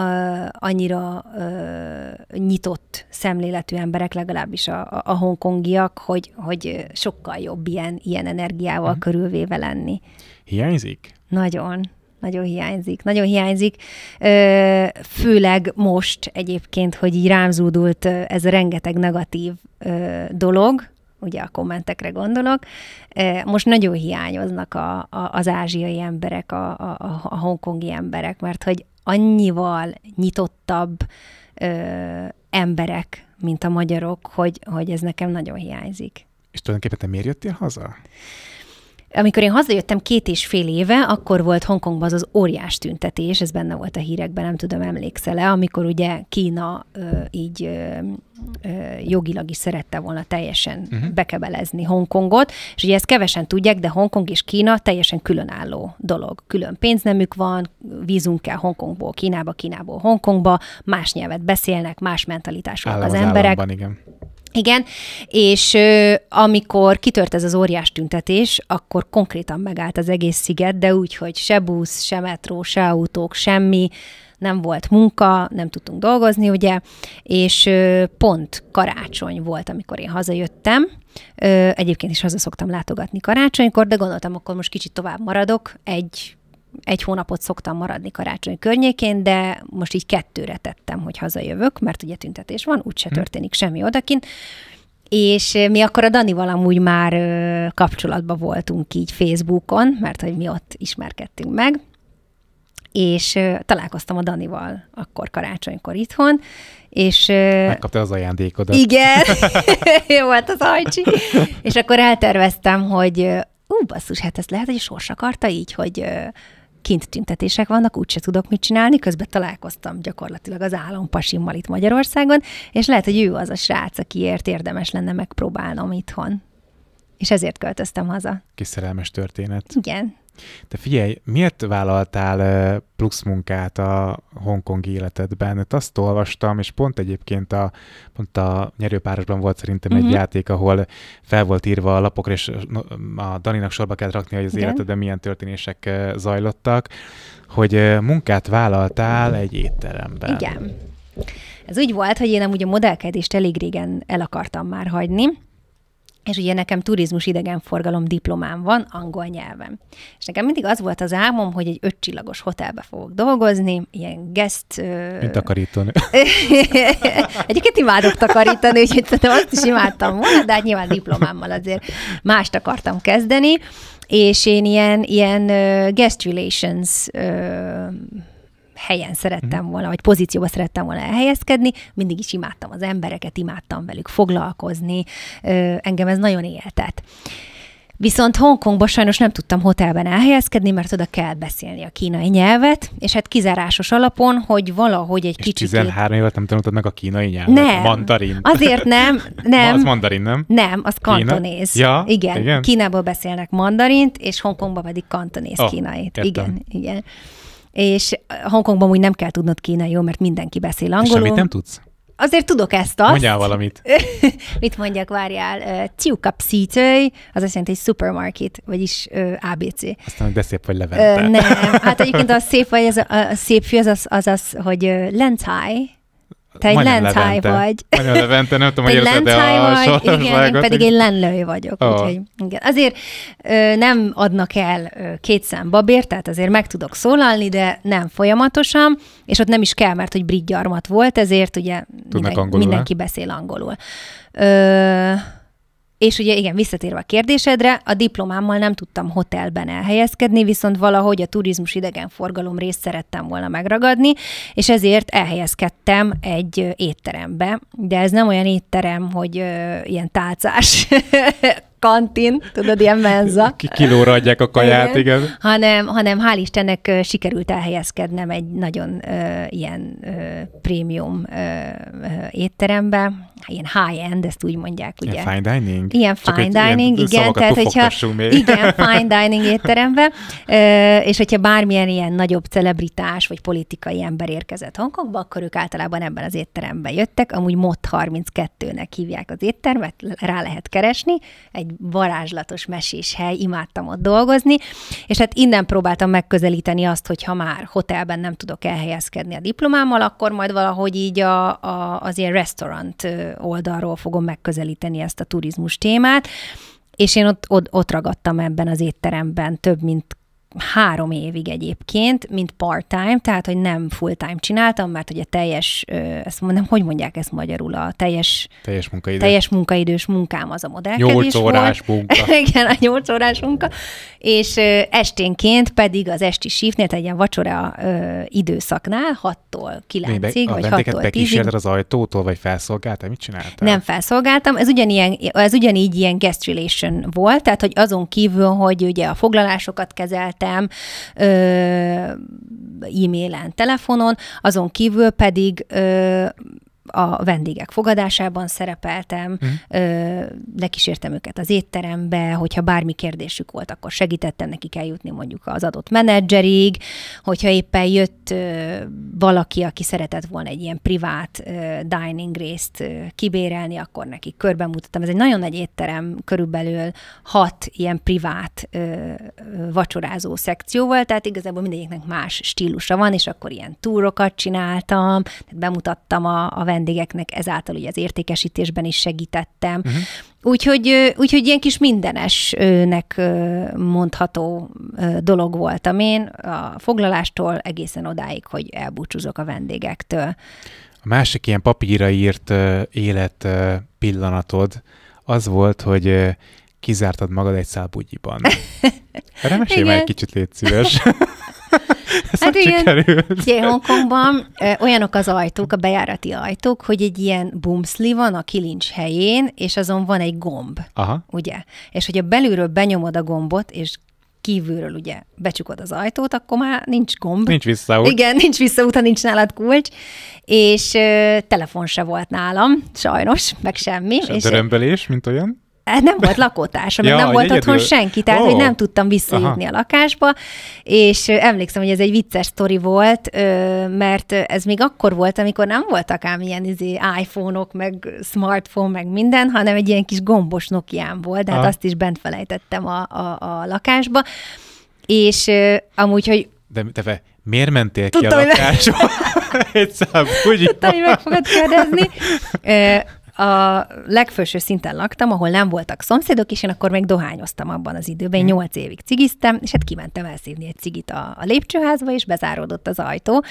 annyira ö, nyitott szemléletű emberek, legalábbis a, a hongkongiak, hogy, hogy sokkal jobb ilyen, ilyen energiával uh-huh. körülvéve lenni. Hiányzik? Nagyon. Nagyon hiányzik, nagyon hiányzik, ö, főleg most egyébként, hogy így rám zúdult ez a rengeteg negatív ö, dolog, ugye a kommentekre gondolok. E, most nagyon hiányoznak a, a, az ázsiai emberek, a, a, a hongkongi emberek, mert hogy annyival nyitottabb ö, emberek, mint a magyarok, hogy, hogy ez nekem nagyon hiányzik. És tulajdonképpen te miért jöttél haza? Amikor én hazajöttem két és fél éve, akkor volt Hongkongban az az óriás tüntetés, ez benne volt a hírekben, nem tudom, emlékszel-e, amikor ugye Kína ö, így ö, jogilag is szerette volna teljesen uh-huh. bekebelezni Hongkongot, és ugye ezt kevesen tudják, de Hongkong és Kína teljesen különálló dolog. Külön pénznemük van, vízunk kell Hongkongból Kínába, Kínából Hongkongba, más nyelvet beszélnek, más mentalitásúak az, az, emberek. Államban, igen. Igen, és ö, amikor kitört ez az óriás tüntetés, akkor konkrétan megállt az egész sziget, de úgy, hogy se busz, se metró, se autók, semmi, nem volt munka, nem tudtunk dolgozni, ugye, és ö, pont karácsony volt, amikor én hazajöttem. Ö, egyébként is haza szoktam látogatni karácsonykor, de gondoltam, akkor most kicsit tovább maradok, egy egy hónapot szoktam maradni karácsony környékén, de most így kettőre tettem, hogy hazajövök, mert ugye tüntetés van, úgyse hm. történik semmi odakint. És eh, mi akkor a Danival amúgy már eh, kapcsolatban voltunk így Facebookon, mert hogy mi ott ismerkedtünk meg, és eh, találkoztam a Danival akkor karácsonykor itthon, és... Megkapta az ajándékodat. Igen, jó volt hát az ajcsi. és akkor elterveztem, hogy ú, basszus, hát ez lehet, hogy sors akarta így, hogy kint tüntetések vannak, úgyse tudok mit csinálni, közben találkoztam gyakorlatilag az állampasimmal itt Magyarországon, és lehet, hogy ő az a srác, akiért érdemes lenne megpróbálnom itthon. És ezért költöztem haza. Kis szerelmes történet. Igen. De figyelj, miért vállaltál plusz munkát a hongkongi életedben? Hát azt olvastam, és pont egyébként a, pont a nyerőpárosban volt szerintem uh-huh. egy mhm. játék, ahol fel volt írva a lapokra, és a Daninak sorba kellett rakni, hogy az Igen. életedben milyen történések zajlottak, hogy munkát vállaltál egy étteremben. Igen. Ez úgy volt, hogy én amúgy a modellkedést elég régen el akartam már hagyni, és ugye nekem turizmus idegenforgalom diplomám van angol nyelven. És nekem mindig az volt az álmom, hogy egy ötcsillagos hotelbe fogok dolgozni, ilyen guest... Mint takarítani. Egyébként imádok takarítani, úgyhogy azt is imádtam volna, de hát nyilván diplomámmal azért mást akartam kezdeni, és én ilyen, ilyen guest relations helyen szerettem mhm. volna, vagy pozícióba szerettem volna elhelyezkedni, mindig is imádtam az embereket, imádtam velük foglalkozni, engem ez nagyon éltet. Viszont Hongkongban sajnos nem tudtam hotelben elhelyezkedni, mert oda kell beszélni a kínai nyelvet, és hát kizárásos alapon, hogy valahogy egy és kicsit... 13 évet nem tanultad meg a kínai nyelvet? Nem. Mandarin. Azért nem. nem. az mandarin, nem? Nem, az kantonéz. Kína? Ja, igen. igen. Kínából beszélnek mandarint, és Hongkongban pedig kantonéz oh, kínait. Értem. Igen, igen és eh, Hongkongban úgy nem kell tudnod kínai, mert mindenki beszél angolul. És semmit nem tudsz? Azért tudok ezt azt. Mondjál valamit. Mit mondjak, várjál. Eh, Ciukap szítőj, az azt jelenti, hogy supermarket, vagyis eh, ABC. Aztán, de szép vagy levente. nem. Hát egyébként a szép vagy, az, a, a szép fű az az, az, az hogy lentai. Te egy lencáj vagy. Majdnem Levente, nem tudom, hogy érzed a vagy, igen, én pedig én lenlőj vagyok. Oh. Úgyhogy, igen. Azért ö, nem adnak el ö, két szám babért, tehát azért meg tudok szólalni, de nem folyamatosan, és ott nem is kell, mert hogy brit gyarmat volt, ezért ugye Tudnak mindenki, angolul, mindenki beszél angolul. Ö, és ugye igen, visszatérve a kérdésedre, a diplomámmal nem tudtam hotelben elhelyezkedni, viszont valahogy a turizmus idegenforgalom részt szerettem volna megragadni, és ezért elhelyezkedtem egy étterembe. De ez nem olyan étterem, hogy ö, ilyen tálcás kantin, tudod, ilyen menza. Ki kilóra adják a kaját, igen. igen. Hanem, hanem hál' Istennek sikerült elhelyezkednem egy nagyon ö, ilyen ö, prémium ö, ö, étterembe, ilyen high-end, ezt úgy mondják, ugye? Ilyen fine dining? Ilyen Csak fine Csak dining, ilyen igen, tehát hogyha... Még. Igen, fine dining étterembe, ö, és hogyha bármilyen ilyen nagyobb celebritás vagy politikai ember érkezett Hongkongba, akkor ők általában ebben az étteremben jöttek, amúgy MOT 32-nek hívják az éttermet, rá lehet keresni, egy varázslatos mesés hely, imádtam ott dolgozni, és hát innen próbáltam megközelíteni azt, hogy ha már hotelben nem tudok elhelyezkedni a diplomámmal, akkor majd valahogy így a, a, az ilyen restaurant oldalról fogom megközelíteni ezt a turizmus témát, és én ott, ott, ott ragadtam ebben az étteremben több mint három évig egyébként, mint part-time, tehát, hogy nem full-time csináltam, mert ugye teljes, ezt mondom, hogy mondják ezt magyarul, a teljes, teljes, munkaidő. teljes munkaidős munkám az a modell nyolc órás volt. munka. Igen, a nyolc órás munka, és esténként pedig az esti shiftnél, egy ilyen vacsora időszaknál 6-tól 9-ig, vagy 6-tól 10-ig. az ajtótól, vagy felszolgáltál? Mit csináltál? Nem felszolgáltam, ez, ugyanilyen, ez ugyanígy ilyen guest relation volt, tehát, hogy azon kívül, hogy ugye a foglalásokat kezelt, értem ö, e-mailen, telefonon, azon kívül pedig ö, a vendégek fogadásában szerepeltem, mm. lekísértem őket az étterembe, hogyha bármi kérdésük volt, akkor segítettem nekik eljutni mondjuk az adott menedzserig, hogyha éppen jött valaki, aki szeretett volna egy ilyen privát dining részt kibérelni, akkor nekik körben mutattam. Ez egy nagyon nagy étterem, körülbelül hat ilyen privát ö, vacsorázó szekcióval, tehát igazából mindegyiknek más stílusa van, és akkor ilyen túrokat csináltam, tehát bemutattam a, a vendégeket, vendégeknek ezáltal ugye az értékesítésben is segítettem. Uh-huh. Úgyhogy, úgyhogy ilyen kis mindenesnek mondható dolog voltam én, a foglalástól egészen odáig, hogy elbúcsúzok a vendégektől. A másik ilyen papírra írt élet pillanatod az volt, hogy kizártad magad egy szál bugyiban. Erre mesélj már egy kicsit, légy szíves. Ez hát igen, ugye Hongkongban olyanok az ajtók, a bejárati ajtók, hogy egy ilyen bumszli van a kilincs helyén, és azon van egy gomb, Aha. ugye? És hogyha belülről benyomod a gombot, és kívülről ugye becsukod az ajtót, akkor már nincs gomb. Nincs visszaút. Igen, nincs visszaút, ha nincs nálad kulcs. És ö, telefon se volt nálam, sajnos, meg semmi. Se és a dörömbölés, mint olyan? hát nem volt lakótársam, ja, nem volt egyedül. otthon senki, tehát oh. hogy nem tudtam visszajutni Aha. a lakásba, és emlékszem, hogy ez egy vicces sztori volt, mert ez még akkor volt, amikor nem voltak ám ilyen izé, iPhone-ok, meg smartphone, meg minden, hanem egy ilyen kis gombos Nokia volt, tehát azt is bent felejtettem a, a, a lakásba, és amúgy, hogy de, de miért mentél Tudtam, ki a lakásba? Tudtam, hogy meg fogod kérdezni. a legfőső szinten laktam, ahol nem voltak szomszédok, és én akkor még dohányoztam abban az időben, én mhm. nyolc évig cigiztem, és hát kimentem elszívni egy cigit a, a lépcsőházba, és bezáródott az ajtó.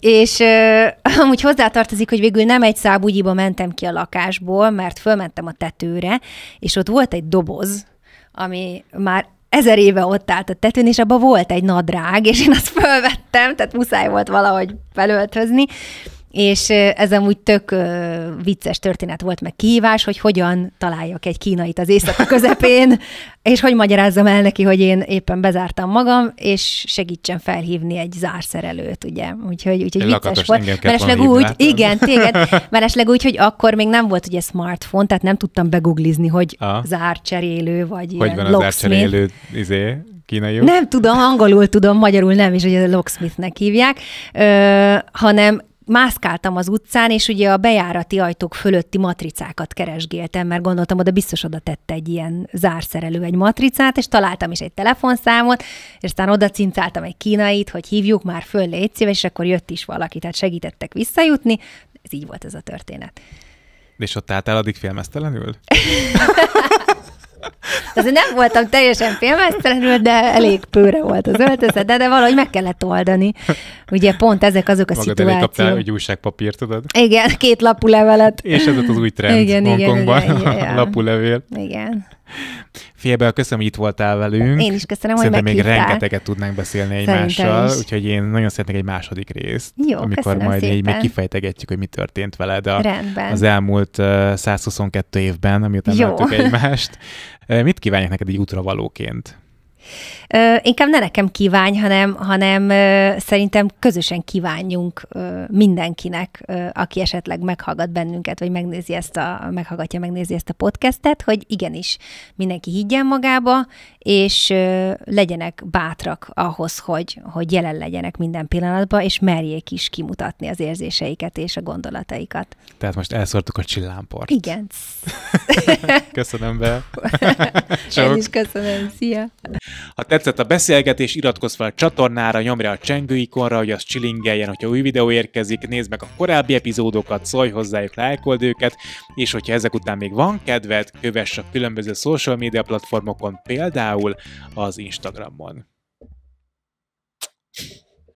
És euh, amúgy hozzátartozik, hogy végül nem egy szábúgyiba mentem ki a lakásból, mert fölmentem a tetőre, és ott volt egy doboz, ami már ezer éve ott állt a tetőn, és abban volt egy nadrág, és én azt fölvettem, tehát muszáj volt valahogy felöltözni, és ez amúgy tök vicces történet volt, meg kihívás, hogy hogyan találjak egy kínait az éjszaka közepén, és hogy magyarázzam el neki, hogy én éppen bezártam magam, és segítsen felhívni egy zárszerelőt, ugye? Úgyhogy, úgyhogy vicces Lakatos, volt. Meresleg úgy, látod? igen, téged, meresleg úgy, hogy akkor még nem volt ugye smartphone, tehát nem tudtam beguglizni, hogy a. zárcserélő, vagy Hogy van a zárcserélő, izé, Nem tudom, angolul tudom, magyarul nem is, hogy a locksmithnek hívják, ö, hanem mászkáltam az utcán, és ugye a bejárati ajtók fölötti matricákat keresgéltem, mert gondoltam, oda biztos oda tette egy ilyen zárszerelő egy matricát, és találtam is egy telefonszámot, és aztán oda cincáltam egy kínait, hogy hívjuk már föl, légy szíves, és akkor jött is valaki, tehát segítettek visszajutni. Ez így volt ez a történet. És ott álltál addig félmeztelenül? Azért nem voltam teljesen félmeztelenül, de elég pőre volt az öltözet, de, de valahogy meg kellett oldani. Ugye pont ezek azok a szituációk. Magad kaptál egy újságpapírt, tudod? Igen, két lapú És ez az új trend igen, Hongkongban, igen, igen, igen. lapú levél. Igen. Félbe, köszönöm, hogy itt voltál velünk. Én is köszönöm, Szerintem hogy meghívtál. még rengeteget tudnánk beszélni egymással, úgyhogy én nagyon szeretnék egy második részt, Jó, amikor majd szépen. így még kifejtegetjük, hogy mi történt veled a, az elmúlt uh, 122 évben, amióta nem egymást. Mit kívánjak neked egy útra valóként? Ö, inkább ne nekem kívánj, hanem, hanem ö, szerintem közösen kívánjunk ö, mindenkinek, ö, aki esetleg meghallgat bennünket, vagy megnézi ezt a, meghallgatja, megnézi ezt a podcastet, hogy igenis mindenki higgyen magába, és ö, legyenek bátrak ahhoz, hogy, hogy jelen legyenek minden pillanatban, és merjék is kimutatni az érzéseiket és a gondolataikat. Tehát most elszórtuk a csillámport. Igen. köszönöm be. Én is köszönöm. Szia. Ha tetszett a beszélgetés, iratkozz fel a csatornára, nyomj rá a csengő ikonra, hogy az csilingeljen, hogyha új videó érkezik, nézd meg a korábbi epizódokat, szólj hozzájuk, lájkold őket, és hogyha ezek után még van kedved, kövess a különböző social media platformokon, például az Instagramon.